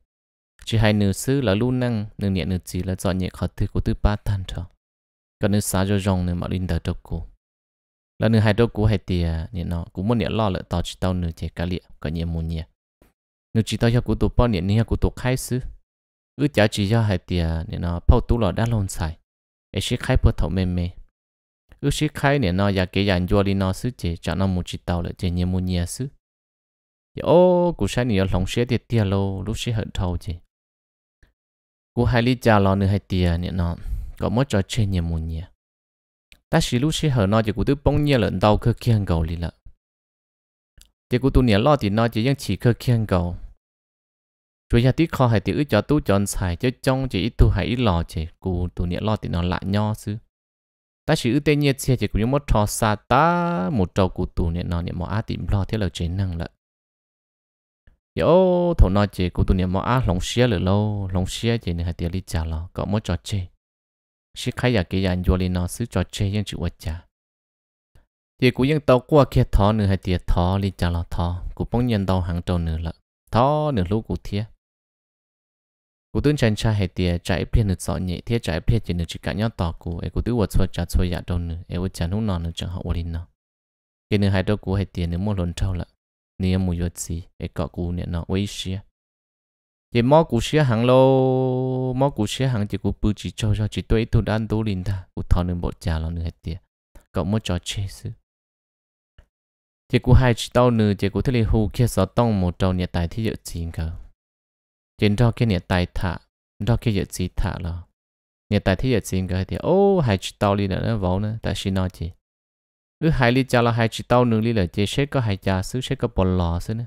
chỉ hai nửa sư là lu năng nửa nhẹ nửa chỉ là dọn nhẹ khó tư cú tư ba tan trò còn nửa xá cho rong nửa mà linh thờ trâu cú là nửa hai trâu cú hai tia nè nó cũng muốn nhẹ lo lợi tao chỉ tao nửa chỉ cá liệt có nhẹ muốn nhẹ nửa chỉ tao cho cú tụ bao nhẹ nửa cú tụ khai xứ cứ chả chỉ cho hai tiền nên nó phâu tú lọ đã lon xài ấy sẽ khai bữa thầu mềm mềm ước sĩ khai nè nó ya kế dàn cho đi nó sứ chế cho nó một chỉ tàu lại chế nhiều một nhiều sứ dạ ô cụ sai nhiều lòng sẽ tiệt tiệt lô lúc sĩ hận thâu chế cụ hai lý cha lo nữa hai tiệt nè nó có mất cho chế nhiều một nhiều ta sĩ lúc sĩ hận nó chỉ cụ tứ bông nhiều lợn đau cơ kiên cầu lý lợ chỉ cụ tu nè lo thì nó chỉ những chỉ cơ kiên cầu chú nhà tí kho hay tí ư cho tu chọn xài cho trong chỉ ít tu hay ít lò chỉ cụ tu nhẹ lo thì nó lạ nho sư ta chỉ ư tê nhiệt xe chỉ cũng như một trò xa ta một trò cụ tu nhẹ nó nhẹ mò á tìm lo thế là chế năng lợi. yo dạ thổ nó chỉ cụ tu nhẹ mò á lòng xe lửa lâu lòng xe chỉ này hay tí lý trả lo có một trò chơi sĩ khai ya kia anh li nó sư trò chơi nhưng chịu chả thì tàu qua kia thọ nữa hay tiệt thọ lý trả lo thọ cũng bỗng nhiên tàu hàng trâu nữa lận thọ nữa lúc cụ thiệt กูตื่นใจชาเหตียใจเพียนหนึ่งสอนเนี่ยเทียใจเพียนจะหนึ่งจิกะย่อต่อกูเอกูตื่นวัดชัวจัดชัวยาดงหนึ่งเอวจันหุ่นนอนหนึ่งจังหาวลินเนาะเกนึงหายดกูเหตียหนึ่งมั่วหล่นเท่าละเนี่ยมูยดสีเอเกาะกูเนี่ยเนาะไว้เชียเย่มอกูเชียหังโลมอกูเชียหังจิกูปืจิโจชอจิตัวไอตุดันตูลินท่ากูทอหนึ่งบทจาเราหนึ่งเหตียเกาะมั่วจอเชซึเจกูหายจิตเอาหนึ่งเจกูทะเลหูเคียสอต้องหมดเจ้าเนี่ยตายที่เยอะจริงเขา trên đó cái nhiệt tài thả đó cái nhiệt gì thả là nhiệt tài thì nhiệt gì cái thì ô hai chỉ tao đi nữa, nó nữa ta xin nói gì cứ hai ly cha là hai chỉ tao nương ly là chế sẽ có hai cha xứ sẽ có bò lò xứ nữa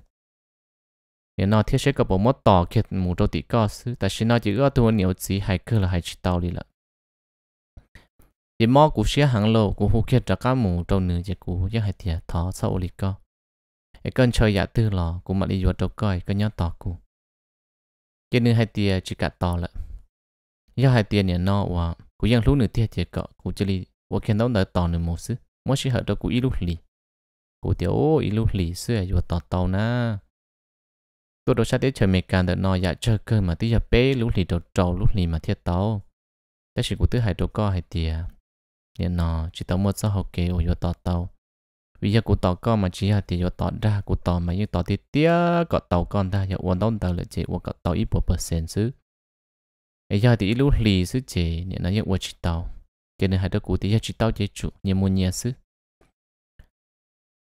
nên nó thiết sẽ có bò mất tỏ kiệt mù trâu tị co xứ ta xin nói chỉ có tôi nhiều gì hai cơ là hai chỉ tao đi là chỉ mò cú xía hàng lô cú hú kia trả cá mù trâu nương chỉ cú chứ hai tiệt thọ sau ly co cái cơn chơi giả tư lò cú mà đi vượt trâu coi cái nhớ tỏ cú cái nên hai tia chỉ cả to lợ do hai tia này nó và cũng ยัง lúc nữa tia chỉ cọ cũng chỉ li và khi đó đã to nữa một xứ mỗi khi họ đó cũng ít lúc li cũng tia ô ít lúc li xưa vừa to to na tôi đó sát tiếp chờ mẹ càng đợi nó dạ chơi cơ mà tí giờ bé lúc li đồ trâu lúc li mà thiết tao ta chỉ cũng thứ hai đồ co hai tia nên nó chỉ tao một sao học vừa to tao vì giờ cụ tàu con mà chỉ là thì giờ tàu ra cụ tàu mà như tàu thì tía có tàu con ra giờ uống đông tàu là chỉ uống có tàu ít bộ phần percent chứ bây giờ thì lúc lì chứ chỉ nên là giờ uống chỉ tàu cho nên hai đứa cụ thì giờ chỉ tàu chỉ chủ nhiều mua nhà xứ.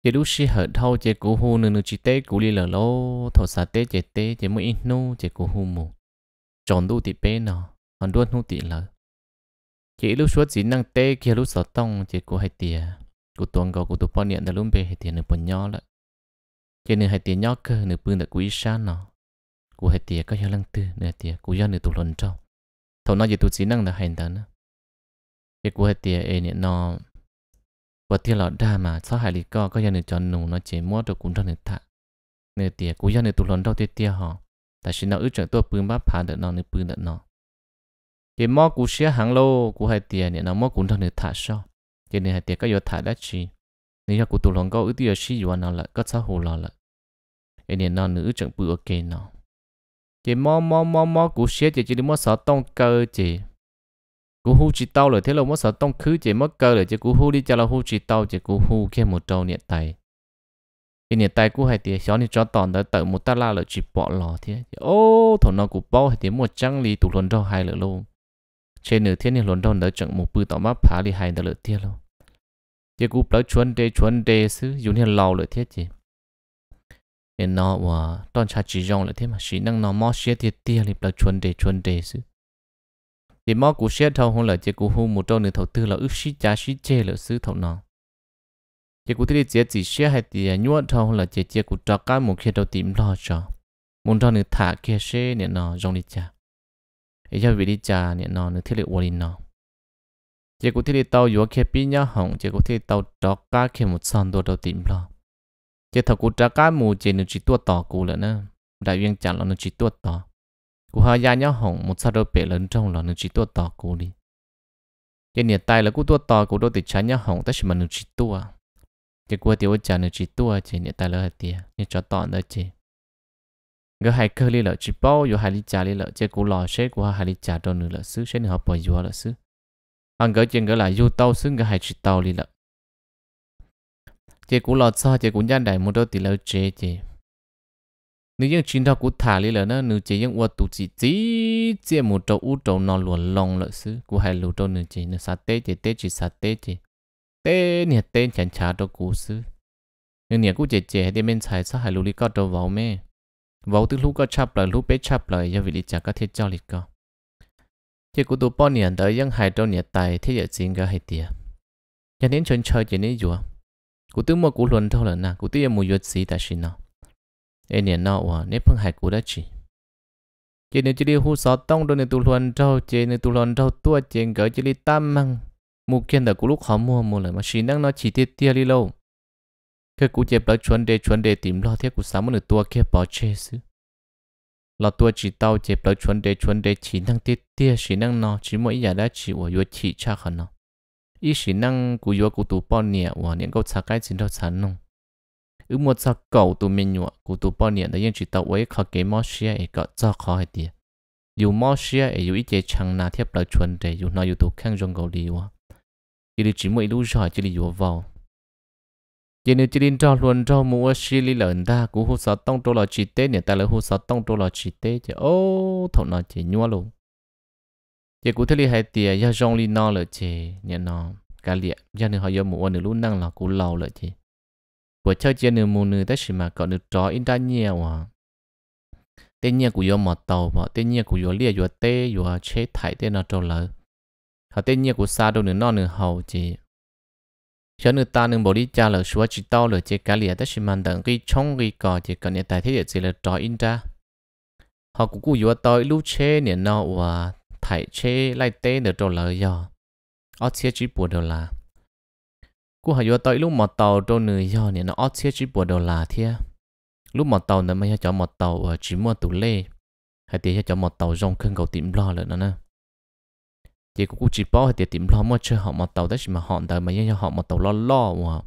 chỉ lúc xí hở thâu chỉ cụ hù nương nương chỉ tê cụ lì lở lô thổ sa tê chỉ tê chỉ mua ít nu chỉ cụ hù mù chọn đu thì bé nó còn đuôi nu thì lở chỉ lúc suốt chỉ năng tê kia lúc sợ tông chỉ cụ hai tiệt กูตัวก็กูตัวปอนเนี่ยแต่ลุ่มไปให้เตียนหนึ่งปนย่อละเจนึงให้เตียนย่อคือหนึ่งปืนแต่กูอีชานเนาะกูให้เตียก็ยังลังตื้อเนี่ยเตียกูย่อหนึ่งตัวหล่นเจ้าเท่านั้นจะตัวสีนั่งแต่เห็นแต่นะเจ้กูให้เตียเอเนี่ยนอปที่เราได้มาซ้อหายลีก็ก็ยังหนึ่งจอนหนูเนาะเจมัวตัวกูจอนหนึ่งทะเนี่ยเตียกูย่อหนึ่งตัวหล่นเจ้าเตี้ยหอแต่ฉันเอาอึดจากตัวปืนบ้าผ่านเด็กนอนหนึ่งปืนเด็กนอนเจมัวกูเชื่อหางโลกูให้เตียเนี่ยนอมัวกูจอนหนึ่งทะชอบ cho nên hạt tiệt có vô thả đã chi nếu như cụ tụ lòng có ưu tiêu sĩ vô nào là có xã hồ lo là cho nên nó nữ chẳng bự ok nó chỉ mò mò mò mò cụ xé chỉ chỉ đi mò sợ tông cơ chỉ cụ hú chỉ tao rồi thế là mò sợ tông khứ chỉ mò cơ rồi chỉ cụ hú đi cho là hú chỉ tao chỉ cụ hú khi một trâu niệm tay cái niệm tay cụ hay thì xóa đi cho tòn đã tự một ta la là chỉ bỏ lò thế ô thằng nó cụ bao hay thì một trăng lì tụ luôn cho hai lửa luôn trên nửa thiên nhiên lồn đâu đỡ chẳng một bự tỏ mắt phá đi hai đỡ lợi tiết luôn chế cú bảo chuẩn đề chuẩn đề xứ dùng hiền lầu lợi tiết gì nên nó và toàn cha chỉ dòng lợi tiết mà chỉ năng nó mò xe tiết tiết thì bảo chuẩn đề chuẩn đề xứ thì mò cú xe thâu hôn lợi chế cú hôn một trâu nửa thầu tư là ước xí cha xí chê lợi xứ thầu nó chế cú thấy chế chỉ xe hay thì à, nhuận thâu hôn là chế chỉ cú trọ cái một khi đầu tìm lo cho Một cho nửa thả kia xe nên nó dùng đi chả ấy cho vì đi trà nè nó nữa thiết lập lệ linh nó chỉ có thiết lập tàu yếu khi pin nhá hỏng chỉ có thiết lập tàu đó cá khi một sàn đồ đầu tìm lo chỉ thầu cú trả cá mù chỉ nó chỉ tua tỏ cú lận nè đại viên chặn là nó chỉ tua tỏ cú hai gia nhá hỏng một sao đôi bể lớn trong là nó chỉ tua tỏ cú đi chỉ nhiệt tay là cú tua tỏ cú đôi tịch chán nhá hỏng tất mà nó chỉ tua chỉ cú tiêu trả nó chỉ tua chỉ nhiệt tay là hạt tiền nhiệt cho tỏ đó chỉ người hay cơ li lợ chỉ bao dù hay li trả li lợ chế cú lò xế của hay li trả đồ nữ lợ xứ xế nữ họ bỏ dù lợ xứ Anh ngỡ chuyện ngỡ lại dù tàu xứ người hay chỉ tàu li lợ chế cú lò sao chế cú gian đại một đôi tỷ lợ chế chế nếu những chuyện đó cú thả li lợ nữa nữ chế những uất tụ chỉ chỉ chế một trâu u trâu nó luồn lòng lợ xứ của hay lù trâu nữ chế nữ sát tế, chế tế chỉ sát tế, chế tế nè tế chẳng chả đồ cú xứ nếu nè cú chế chế thì mình xài sao hai lù li có trâu vào mê vào từ lúc có chấp lời lúc bé chấp lời do vì lý chả có thiết cho lịch co chỉ của tụ bao nhiêu tới dân hai trong nhiệt tài thiết giờ chính cái hay tiệt cho nên chân chơi chỉ nên vừa cụ tư mua cụ luận thôi là na cụ tư em mua vật gì ta xin nó em nhiệt nọ à nếp phong hải cụ đã chỉ chỉ nên chỉ đi hú sọ tông đôi nên tụ luận đâu chỉ nên tụ luận đâu tua chỉ gỡ chỉ đi tam măng mua kia là cụ lúc họ mua mua lại mà xin năng nó chỉ tiệt tiệt đi lâu cái cụ chép đó chuẩn đề chuẩn đề tìm lo thế cụ sáng một nửa tua kia bỏ chê xứ là tua chỉ tao chép đó chuẩn đề chuẩn đề chỉ năng tiết tia chỉ năng nó chỉ mỗi giờ đã chỉ của yếu chỉ cha khẩn nó ý chỉ năng cụ yếu cụ tu bỏ nhẹ của những cậu xa cái chính đâu chán nông ừ một xa cầu tụ mình nhọ cụ tu bỏ nhẹ đấy nhưng chỉ tao với khó kế mỏ xia ấy e cậu cho khó hết đi dù mỏ xia ấy dù ý e chế chẳng na thiếp đó chuẩn đề dù nó dù tụ khang rong cầu đi quá chỉ là chỉ mỗi lúc giỏi chỉ là yếu vào giờ nếu chỉ đi cho luôn cho mua xí lý lợn ta cũng hút sáu tông đô là chỉ tế nè ta là hút sáu tông đô là chỉ tế chứ ô thọ nó chỉ nhua luôn giờ cũng thấy lý hai tiền do rong lý nó là chỉ nhẹ nó cả liệt do nếu họ do mua nữa luôn năng là cũng lâu là chỉ bữa chơi chơi nữa mua nữa tới mà còn được trò in ra nhiều à tên nhiên của do mỏ tàu mà tên nhiên của do liệt do tê do chế thải tên nó trâu lợ họ tên nhiên của xa đâu nữa nó nữa hầu chỉ cho nên ta nên bỏ đi cha là suối chỉ tao là chế cá lìa tất sự mang đằng cái trong cái cò chế cần nhà tài thế địa chỉ là trò in ra họ cũng cứ dọa tôi lúc chế nè nó và thải chế lại tế được trò lời do ót chia chỉ bùa đồ là cố họ dọa tôi lúc một tàu trò nửa do nè nó ót chia chỉ bùa đồ là thế lúc một tàu nó mới cho một tàu ờ, chỉ mua tủ lê hay tiền cho một tàu rong khưng cầu tìm lo lợn nữa nè thì cũng chỉ bảo thì tìm lo mua chơi họ mà tàu đấy mà họ đời mà nhân họ mà tàu lo lo mà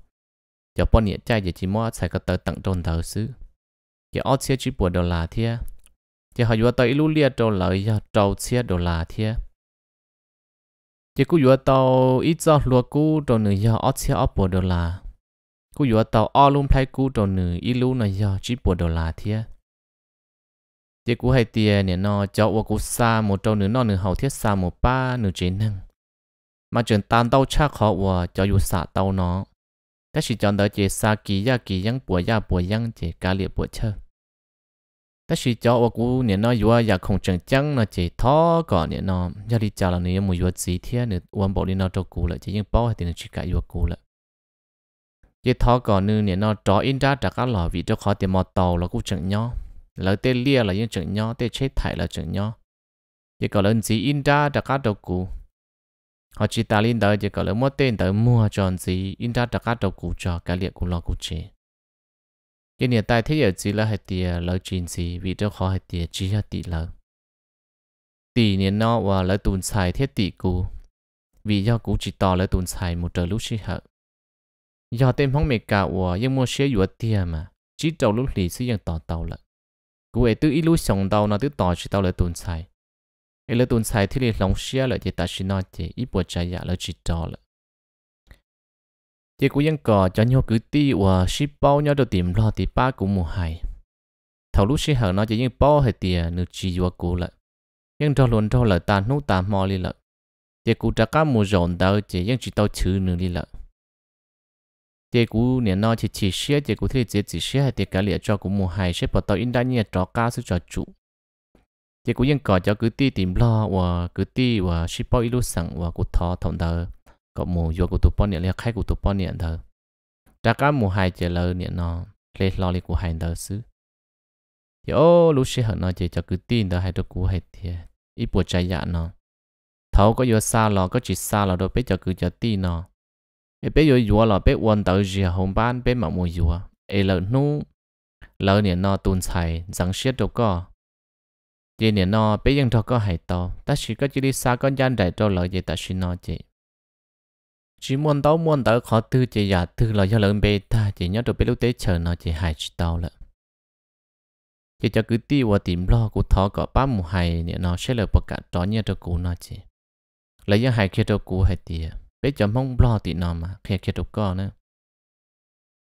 cho bọn nhẹ trai giờ chỉ mua xài cái tờ tặng tròn tờ xứ giờ ở xe chỉ bùa đồ là thế giờ họ vừa tàu ilu liệt đồ là cho trâu xe đồ là thế giờ cũng vừa tàu ít giờ lúa cũ đồ nữa giờ ở xe ở bùa đồ là cũng vừa tàu ở luôn thay cũ đồ nữa ilu này giờ chỉ bùa đồ là thế tiếc cú hay tiền nè nó cho ô cú xa một trâu nửa nó nửa hậu thiết xa một ba nửa chế năng mà chuyện tan tàu cha khó ô cho dù xả tàu nó các sĩ chọn đỡ chế xa kỳ ya kỳ yang bùa ya bùa yang chế cá liệt bùa chơi ta chỉ cho ô cú nè nó vừa giờ không chẳng chẳng nó chỉ thó còn nè nó giờ đi chào là nè một vừa gì thế nè uống bộ đi nó cho cú lại chỉ những bao thì nó chỉ cả vừa cú lại chỉ thó còn nè nè nó cho in ra trả các lò vì cho khó tiền mò tàu là cú chẳng nhau lỡ tê lia là những chuyện nhỏ tê chết thải là chuyện nhỏ chỉ có lần gì in ra đã cá đầu cụ họ chỉ ta lên đời chỉ có lần mua tên tới mua tròn gì in ra đã cá đầu cụ cho cái liệt cụ lo cụ chế cái niệm tai thế giới chỉ là hệ tiề lỡ chuyện gì vì đó khó hệ tiề chỉ là tỷ lỡ tỷ niệm nó và lỡ tuần xài thiết tỷ cụ vì do cụ chỉ to lỡ tuần xài một trời lúc chỉ hở do tên phong mẹ cả và nhưng mua xe dùa tiề mà chỉ đầu lúc lì xí ยัง tỏ tàu lợn cú ấy tự ít lối sống tàu nó tự tỏ chỉ tàu là tồn tại, ấy là tồn tại thì là lòng xia là chỉ ta chỉ nói chỉ ít bộ trái dạ là chỉ cho là chỉ cú dân cò cho nhau cứ ti và ship bao nhau đồ tìm lo thì ba cũng mua hai thầu lúc xí hở nó chỉ những bao hay tiền nửa chỉ vừa cú lại nhưng cho luôn cho là ta nút ta mò đi lại chỉ cú trả cá mua rộn tao chỉ nhưng chỉ tao chữ nửa đi lại thì cú niệm nó chỉ chỉ xe thì cú thì chỉ chỉ xe hay thì cả liệt cho cú mua hai xếp bảo tàu in đã nhẹ trò cao sức trò chủ thì cú yên cỏ cho cứ ti tìm lo và cứ ti và ship bao ilu sẵn và cú thọ thòng thờ có mua vô cú tụ bao niệm liệt khai cú tụ bao niệm thờ đã cá mua hai chỉ lơ niệm nó lấy lo liệt cú hai thờ xứ thì ô lúc xế hận nó chỉ cho cứ ti thờ hai đứa cú hai thì ít buộc trái dạ nó thấu có vô xa lo có chỉ xa lo đâu biết cho cứ cho ti nó bé yo yo là bé quan tới gì hồng ban bé mà mua yo ấy là nu lỡ nè nó tuôn xài rằng xiết đâu có no nè nó bé ยัง thọ có hay to ta chỉ có chỉ đi xa con gian đại cho lỡ gì ta chỉ no chị chỉ muốn tao muốn tao khó tư chỉ giả tư là cho lớn bé ta chỉ nhớ được bé lúc tế chờ nó chỉ hại chị tao lợ chỉ cho cứ tiêu và tìm lo của thọ có ba mù hài nè nó sẽ là bậc cả đó nhớ được cũ nó chỉ, lấy những hài kia được cũ hay tiền bé chấm mong lo thì nó mà kia kia đâu co nữa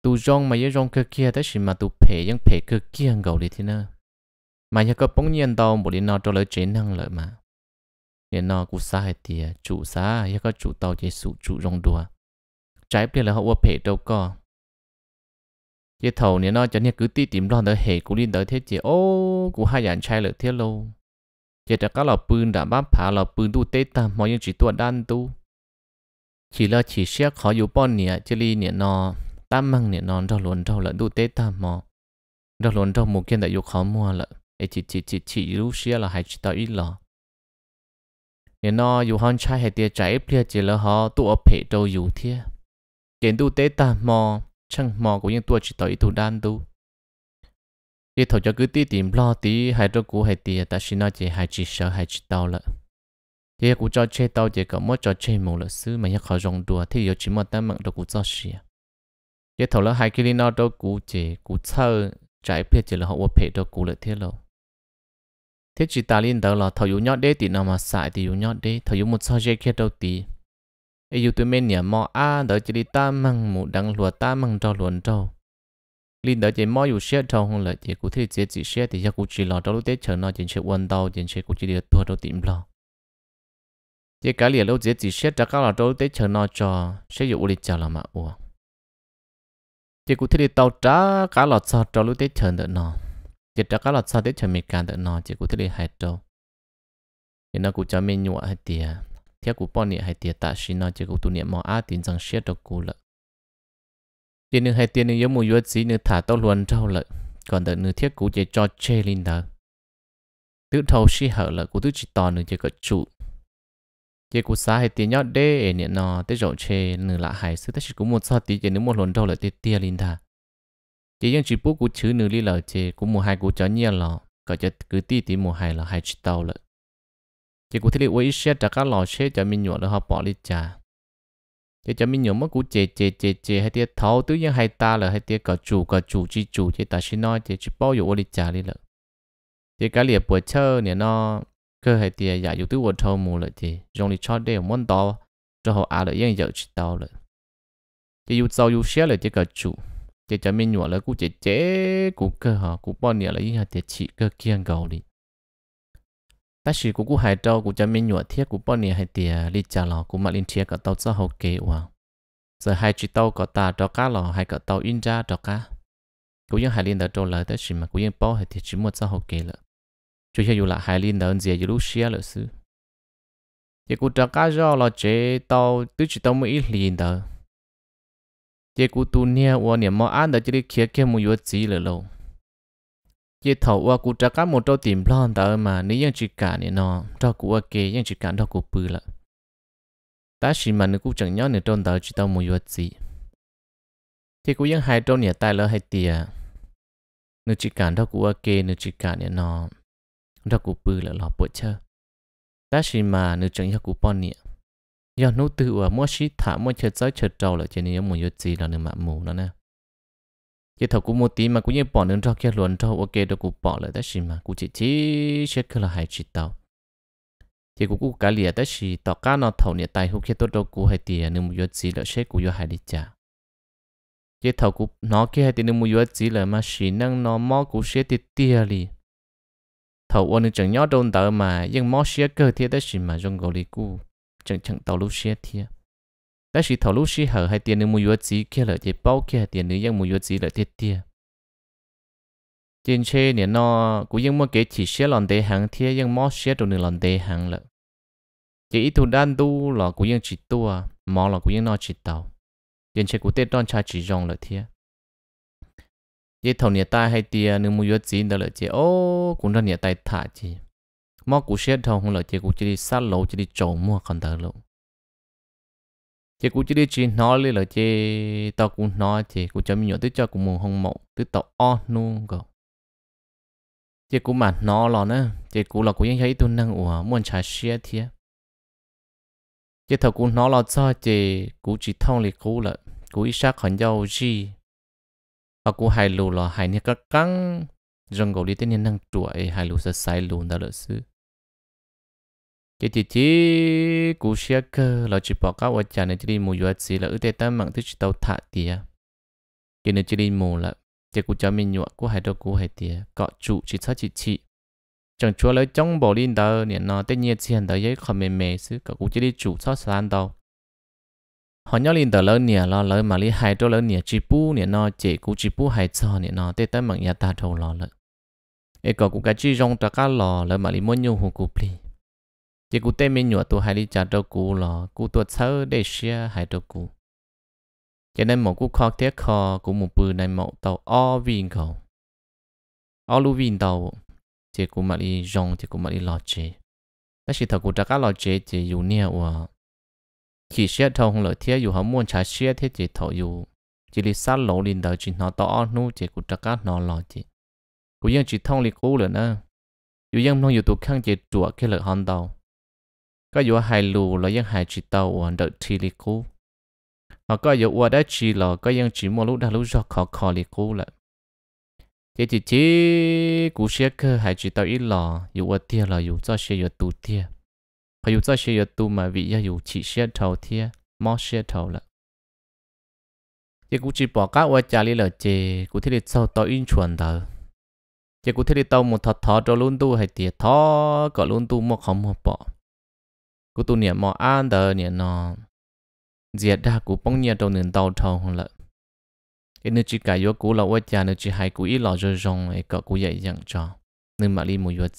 tu rong mà yêu rong kia kia tới khi mà tu phê những phê kia kia ngầu đi thế nữa mà nhà có bóng nhiên tàu bộ đi nó cho lời chế năng lợi mà nên nó cũng sai thì chủ xa nhà có chủ tàu chế sụ chủ rong đùa trái bia là họ phê đâu co, chế thầu nên nó cho nên cứ tí tìm lo đỡ hệ cũng liên đỡ thế chị ô cũng hai dạng trai lợi thế lâu chế đã các lò pươn đã bắp phá lò pươn tu tê tạm mọi những chỉ tuột đan tu chỉ là chỉ xét khó yếu bọn nè chỉ li nè nó tam măng nè nó rau luồn rau lẫn đu tế tam mò rau luồn rau một kiện đại yếu khó mua lợn ấy chỉ chỉ chỉ chỉ yếu xét là hay chỉ tao ít lọ nè nó yếu hơn trai hay tia trái plia chỉ là họ tụ ở phe đâu yếu thiê kiện đu tế tam mò chẳng mò cũng như tua chỉ tao ít thủ đan đu. đi thầu cho cứ tí tìm lo tí hai trâu cũ hai tia ta xin nói chỉ hai chỉ sợ hai chỉ tao lợ giờ cũng cho chơi tàu giờ có mỗi cho chơi mù là xứ mà nhắc họ rong đùa thì giờ chỉ một tấm mạng đâu cũng cho xìa giờ thầu là hai cái nó đâu cũng chỉ cũng chơi trái phía chỉ là họ qua phe đâu cũng là thế lâu chỉ ta liên đó là thầu yếu nhót đế thì nào mà thì yếu nhót đế thầu yếu một sao chơi kia đâu tí ấy yếu tụi mình nhà mò a đó chỉ ta mang mù đăng lùa ta mang trâu luồn trâu linh đó chỉ mò yếu xe trâu không là chỉ cũng thế chỉ chỉ xe thì giờ cũng chỉ lo đó lúc tết chờ chỉ chơi quần đầu chỉ chơi cũng chỉ được thua đâu tìm lo chỉ cả liền lâu dễ chỉ xét trả các là đâu tới chờ nó cho sẽ dụ đi chờ là mà ủa chỉ cụ thể đi tàu trả cá lọt sao cho lúc tới chờ đợi nó chỉ trả các lọt sao tới chờ mình cả đợi nó chỉ cụ thể đi hai trâu thì nó cụ cho mình nhụa hai tiền theo cụ bỏ niệm hai tiền tạ xin nó chỉ cụ tu niệm mò á tiền rằng xét đâu cụ lợi tiền nữa hai tiền nữa giống một yếu gì nữa thả tàu luôn trâu lợi còn được nữa thiết cụ chỉ cho chê linh đó tự thầu xí hở lợi cụ tự chỉ to nữa chỉ có chủ chỉ cú xa hay tiền nhót đê nè nó tới rộng chê nửa lạ hải sư ta chỉ cũng một sao tí chỉ nếu một lần đầu là tiền tiền linh thà chỉ nhưng chỉ bố cú chữ nửa li lợ chê cũng một hai cú chó nhiên lò có cho cứ tí tí một hai là hai chỉ tàu lợ chỉ cú thấy li uy xe trả cá lò xe cho mình nhọ là họ bỏ đi trà chỉ cho mình nhọ mất cú chê chê chê chê hay tiền thấu tứ nhưng hai ta là hay tiền cọ chủ cọ chủ chỉ chủ chỉ ta xin nói chỉ chỉ bao nhiêu đi trà đi lợ chỉ cái liệp bữa chơi nè nó cơ hệ tiền giả dụ tiêu của thâu mù lợi thì dùng đi cho đều muốn đó cho họ à lợi yên giờ chỉ tao lợi chỉ dụ sau dụ xe lợi chỉ cả chủ chỉ cho mình nhỏ lợi cũng chỉ chế cũng cơ họ cũng bao nhiêu lợi yên tiền chỉ cơ kiên cầu đi ta chỉ cũng cũng hại trâu cũng cho mình nhỏ thiết cũng bao nhiêu hay tiền đi trả lò cũng mà liên thiết cả tao cho hậu kế hoa giờ hai chỉ tao có ta cho cá lò hai cả tao in ra cho cá cũng như hai liên đã trâu lợi tới chỉ mà cũng như bao hay tiền chỉ một cho hậu kế lợi chú dù là hai linh đơn giản như lúc xia là sư chỉ cú trả cá do là chế tàu tứ chỉ tàu mới ít liền đó chỉ cú tu nia uo niệm mò ăn đó chỉ đi kia kia một yếu gì là lâu chỉ thầu uo cú trả cá một trâu tìm lon đó mà chỉ cả nè nó trâu cú uo chỉ cả trâu cú bự là ta chỉ mà nếu cú chẳng nhớ nè trâu đó chỉ tàu một yếu gì chỉ hai trâu nè tai lỡ hai tia nếu chỉ cả trâu cú uo kê nếu chỉ cả nè nó ra cụ bự là lọ bộ chơ ta chỉ mà nữ chẳng ra cụ bọn nè giờ nô tư ở mua xí thả mua chơi chơi chơi trâu là trên này mua vô gì là nửa mạng mù nó nè chỉ thảo cụ một tí mà cụ như bỏ nướng cho kia luồn cho ok được cụ bỏ là ta chỉ mà cụ chỉ chỉ chết cứ là hai chỉ tàu chỉ cụ cụ cá lìa ta chỉ tỏ cá nó thảo nhiệt tài hụt kia tốt đâu cụ hay tiền à, nửa mua vô gì là chết cụ vô hai đi trả chỉ thảo cụ nó kia hay tiền nửa mua vô gì là mà chỉ năng nó mò cụ chết tiền tiền liền thầu ôn chẳng nhớ đồn tờ mà nhưng mò xía cơ thiệt đó chỉ mà trong gò lì cũ chẳng chẳng tàu lúc xía thiệt đó chỉ thầu lúc xía hở hai tiền nữ mua yếu gì kia là chỉ bao kia tiền nữ nhưng mua yếu gì là thiệt thiệt trên xe nè nó cũng nhưng mà kể chỉ xía lòn tê hàng thiệt nhưng mò xe đồ nữ lòn tê hàng lợ chỉ ít thu đan tu là cũng nhưng chỉ tua mò là cũng nhưng nó chỉ tàu trên xe cũng tết đón cha chỉ dòng lợ thiệt ye thầu nhiệt tai hay tia nếu mua gì đó là chị ô cũng ra nhiệt tai thả chị mua cũng xét thầu không là chị cũng chỉ đi sát lỗ chỉ đi trộm mua còn thở lỗ chị cũng chỉ đi chỉ nói lên là chị tao cũng nói chị cũng cho mình nhớ tới cho cũng muốn không mộ tới tao o luôn cơ chị cũng mà nó lo nữa chị cũng là cũng thấy tôi năng ủa muốn trả xe thiệt chị thầu cũng nói lo cho chị cũng chỉ thông lịch cũ là cũng ít sát hơn nhau gì à ờ, cú hai lù lo hai nhé các căng rừng gỗ đi tên nhiên năng chuỗi hai lù sẽ sai lù đó là sư cái chỉ chỉ cú xe cơ là chỉ bỏ các vật chả này chỉ đi mua vật gì là ưu thế tâm mạng thứ chỉ tàu thả tía cái này chỉ đi mua là chỉ cú cho mình nhọ, cú hai đâu cú hai tía cọ trụ chỉ sao chỉ chỉ chẳng chúa lấy trong bỏ linh đó nè nó tên nhiên tiền đó giấy không mềm mềm sư cả cú chỉ đi trụ sao sàn đâu họ nhớ lên tờ lớn nhỉ lo lớn mà lý hai chỗ lớn nhỉ chỉ bu nhỉ nó chỉ cú chỉ bu hai cho nhỉ nó tết tới mặn nhà ta thâu lo lợ ấy có cú cái chỉ rong ta cá lò lợ mà lý muốn nhung hồ cú pli chỉ cú tết mình nhựa tụ hai đi trả đâu cú lò cú tụ sơ để xia hai đâu cú cho nên một cú khó tiếc khó cú một bự này một tàu ao viên cầu ao lu viên tàu chỉ cú mà lý rong chỉ cú mà lý lò chế đó là thật cú trả cá lò chế chỉ dùng nhiều chỉ xe thầu không lợi thiết dù họ muốn trả xe thiết chỉ thầu dù chỉ đi sát lỗ liền đời chỉ nó to nu chỉ của trắc cá nó lo chỉ cũng dân chỉ thông li cũ rồi nè dù vẫn không dù tụ khăn chỉ chùa cái lợi hòn đầu có dù hai lù là vẫn hai chỉ tàu ở đợi chỉ li cũ họ có dù ở đó chỉ là có vẫn chỉ mua lúc đã lúc do khó khó li cũ lại chỉ chỉ chỉ cú xe cơ hai chỉ tàu ít lò dù ở tia là dù cho xe dù tụ tia phải dù cho xe mà vì giờ dù chỉ xe thầu thia mò xe thầu là giờ cũng chỉ bỏ các qua trả là chê cũng thế là sau tao in chuẩn đó giờ cũng thế là tao một thật thọ cho luôn tu hay tiệt thọ có luôn tu mà không mà bỏ cũng tu niệm mà an đó niệm nó diệt ra cũng bông nhiệt trong nền tàu thầu không cái nơi chỉ cả vô cũ là qua trả nơi chỉ hai cũ ít lò rong ấy có cũ dạy dặn cho nên mà đi một vật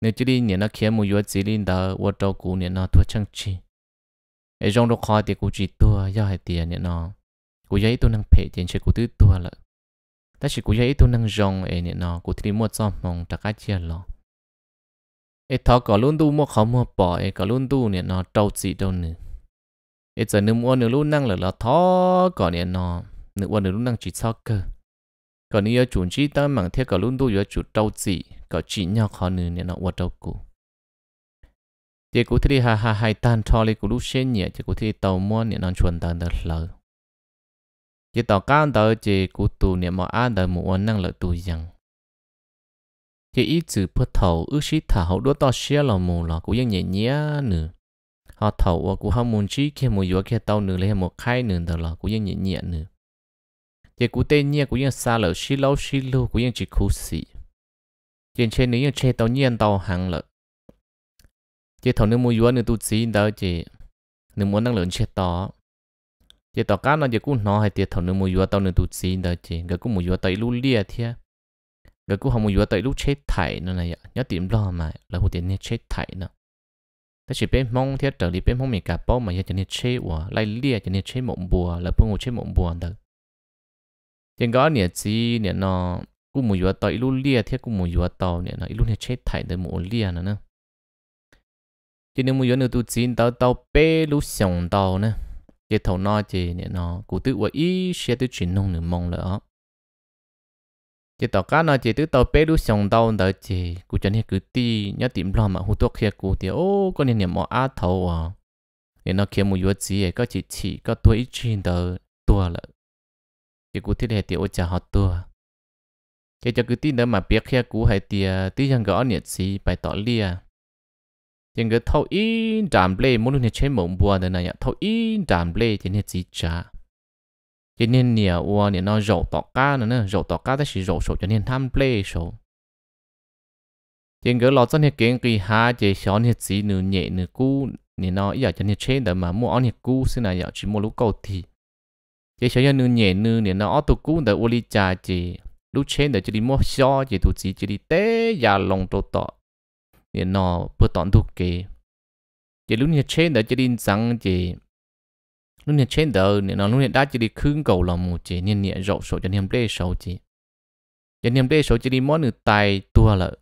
nếu chỉ đi nhận nó khiến một yếu chỉ linh đó vợ trâu cũ nhận nó thua chăng chi ai trong đó khó thì cũng chỉ tua do hai tiền nhận nó cô giấy tôi năng phê tiền chơi cô tứ tua lợ ta chỉ cô giấy tôi năng rong ở nhận nó cô thì mua cho mong trả cái tiền lo. ai thọ có luôn tu mua khó mua bỏ ai có luôn tu nhận nó trâu chỉ đâu nữa ai giờ nếu mua nửa luôn năng là là thọ có nhận nó nửa mua nửa luôn năng chỉ sao cơ còn nếu chủ chỉ ta mang theo có luôn tu yếu chủ trâu chỉ có chỉ nhau khó nữ nên nó quật đầu cụ thì cụ thì hà hà hai tan cho lấy cụ lúc xén nhẹ thì thì tàu mua nên nó chuẩn tan được lỡ chỉ tàu cao tàu chỉ cụ tù nên mà ăn được một năng lợi tù rằng chỉ ít chữ bất thầu ước sĩ thả đốt to xe là mù là cụ dân nhẹ nhẹ nữa họ thầu và cụ không muốn chi khi một vừa khi tàu nữa lấy một khai nữa đó là cụ dân nhẹ nhẹ nữa chỉ cụ tên nhẹ cụ dân xa lỡ xí lâu xí lâu cụ dân chỉ khu sĩ chuyện chơi nếu chơi tàu nhiên tàu hàng lợ chơi thầu nếu mua vua nếu tu sĩ đó chỉ nếu muốn năng lượng chơi tàu chơi tàu cá nó chỉ cũng nó hay tiền thầu nếu mua vua tàu nếu tu sĩ đó chỉ cái cũng mua vua tàu lú lia thia cái cũng không mua vua tàu lú chết thải nó này nhớ tìm lo mà là hồ tiền chết thải nữa ta chỉ bên mong thiết trở đi bên mong mình cả bao mà giờ chỉ nên chế của lại lia chỉ nên chế mộng bùa là phương hồ chế mộng bùa đó trên đó nè chỉ nè nó cũng mù yuà tàu ilu lia thế cũng mù yuà tàu nè nó ilu này chết thải tới mù lia nữa nè cho nên mù yuà nữa tụi tàu tàu bê lu sòng tàu nè cái thầu nó chỉ nè nó cụ tự và ý sẽ tự chuyển nông nửa mong lỡ chỉ tàu cá nó chỉ tự tàu bê lu sòng tàu đó chỉ cụ cho nên cứ ti nhớ mà hút thuốc kia cụ thì ô con này niệm mò á thầu à nên nó kia mù yuà chỉ có chỉ có tuổi chín tàu tua lỡ chỉ cụ thiết hệ tiểu cha họ tua cái cho cứ tin đó mà biết kia cú hay tia tí chẳng gõ nhiệt gì bài tỏ lia chẳng cứ thâu in đàm lê muốn lúc chế mộng bùa thế này thâu in đàm lê chẳng nhiệt gì chả cho nên nè ua nè nó rổ tỏ ca nữa nè rổ tỏ ca đó chỉ rổ số cho nên tham lê số, chẳng cứ lo cho nhiệt kiến kỳ hà chế xó nhiệt gì nửa nhẹ nửa cú nè nó giờ cho nhiệt chế đó mà mua ăn nhiệt cú xin là giờ chỉ mua lúc cầu thì chế xó nhiệt nửa nhẹ nửa nè nó ở tụ cú đó ua cha trà chế lúc trên để chỉ đi mua xó chỉ tụ chỉ chỉ đi té già lòng tổ tọ nên nó bữa tọn thuộc kì chỉ lúc này trên để chỉ đi rằng chỉ lúc này trên đó nên nó lúc này đã chỉ đi khương cầu lòng một chỉ nên nhẹ rộng số cho niềm đê số chỉ cho niềm đê số chỉ đi mua nửa tay tua lợ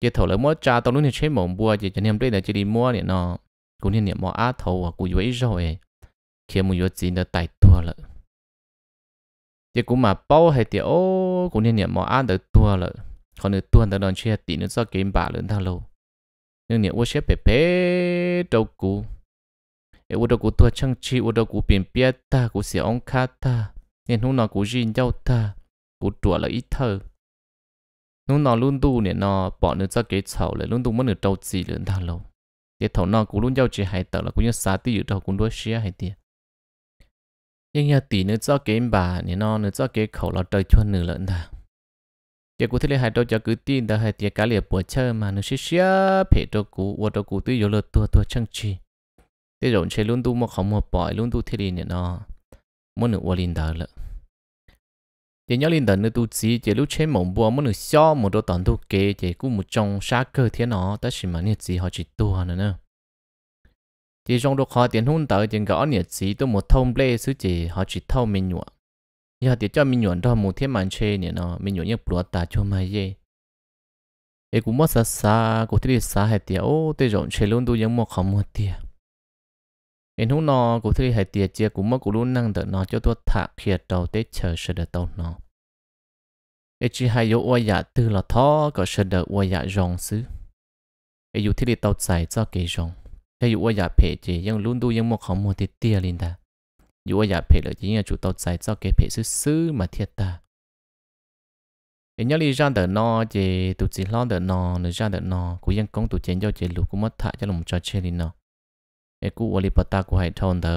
chỉ thầu lợ mua cha tao lúc này trên mộng bua chỉ cho niềm đê để chỉ đi mua nên nó cũng nên nhẹ mua á thầu và cũng dễ rồi khi mua dễ tiền nó tay tua lợ thì cũng mà bao hay thì ô cũng nên niệm mà ăn được tua lợ còn được tua được đòn chia tí nữa cho kiếm bà lớn thằng lâu nhưng niệm ô sẽ bé bé đâu cú ê ô đâu cú tua chăng chi ô đâu cú biển bia ta cú sẽ ông khá ta nên hôm nào cú gìn nhau ta cú tua là ít thơ nó nó luôn tu nè nó bỏ nữa cho cái chậu lại luôn tu mất nửa đầu gì lớn thằng lâu cái thằng nó cũng luôn giao chỉ hai tờ là cũng như xa tí ở đâu cũng đối xe hai tiền nhưng nhà tỷ nữa cho cái bà nè nó nữa cho cái khẩu là trời chuan nữa lợn ta chỉ cụ thể hai đôi cho cứ tin đã hai tiệc cá liệp bùa chơi mà nó xí xí phê cho cụ và cho cụ tuy yếu lợt tua tua chân chi thế rồi chơi luôn tu mà không một bỏi luôn tu thế đi nè nó muốn nữa quên đó lận, giờ nhớ linh đần nữa tu chỉ giờ lúc chơi mộng bùa muốn nữa xó một đôi tòn tu kế, giờ cụ một trong sát cơ thế nó ta chỉ mà nè chỉ họ chỉ tu nữa nữa chỉ trong đó họ tiền hôn tới tiền gõ nhiệt sĩ tôi một thông lê sứ chỉ họ chỉ thâu mình nhọ giờ thì cho mình nhọ đó một thiên màn chê nhỉ nó mình nhọ như bùa ta cho mai ye ấy cũng mất xa xa cũng thấy xa hết tiền ô tôi rộng chê luôn tôi giống một không một tiền em hôn nó cũng thấy hay tiền chia cũng mất cũng luôn năng được nó cho tôi thả kia đầu tết chờ sẽ được tàu nó ấy chỉ hay yếu oai dạ từ là thó có sẽ được oai dạ rộng xứ ấy dù thấy đi tàu chạy cho kỳ rộng ถ้าอยู่ว่าอย่าเพจยังลุ้นดูยังมองของมัวติเตียลินดาอยู่ว่าอย่าเพจเลยจริงๆจุดตอดใจเจ้าเกเพจซื้อมาเทียตาเอ็นยังลีจานเดนอเจตุจิล้อนเดนอหรือจานเดนอกูยังกงตุเจนเจ้าเจลูกูมัดถะจะลงจอเชลินเนาะเอกูวอลิปตากูให้ทอนเดอ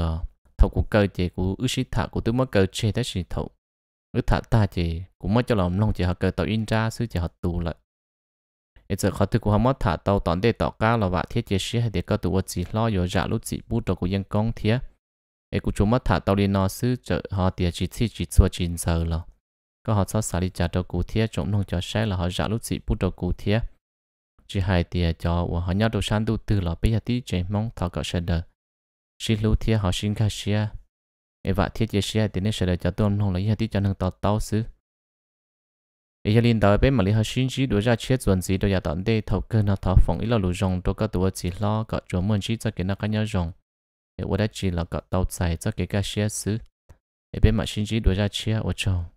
ทกูเกิดเจกูอุชิถะกูตัวมัดเกิดเชแต่สิทอุถะตาเจกูมัดจะลองลงเจเขาเกิดต่ออินจ้าซื้อเจเขาตูเลย ít giờ khó thực của họ mất thả tàu tòn để tỏ cá là vạ thiết chế sĩ hay để có tụ vật gì lo rồi giả lúc gì bút đầu của dân công thiết ấy cũng chúng mất thả tàu đi nó xứ chợ họ tiệt chỉ chỉ chỉ xua chín giờ lo có họ sao xả đi trả đồ cụ thiết chống nông cho xe là họ giả lúc gì bút đầu cụ thiết chỉ hai tiệt cho và họ nhau đồ san đủ từ là bây giờ tí chế mong thọ cả sẽ đỡ sĩ lưu thiết họ xin khai xe ấy vạ thiết chế sĩ hay để nên sẽ đỡ cho tôm nông là giờ tí cho nông tàu tàu xứ ý gia đình tới bên mà lý học sinh chỉ đối ra chết chuẩn gì đối ra tận đây thầu cơ nó thọ phòng ý là lũ rồng tôi có tuổi chỉ lo có chỗ muốn chỉ cho cái nó cái nhau rồng để qua chỉ là có tàu chạy cho cái cái xe xứ để bên mà xin chỉ đối ra chết ở trong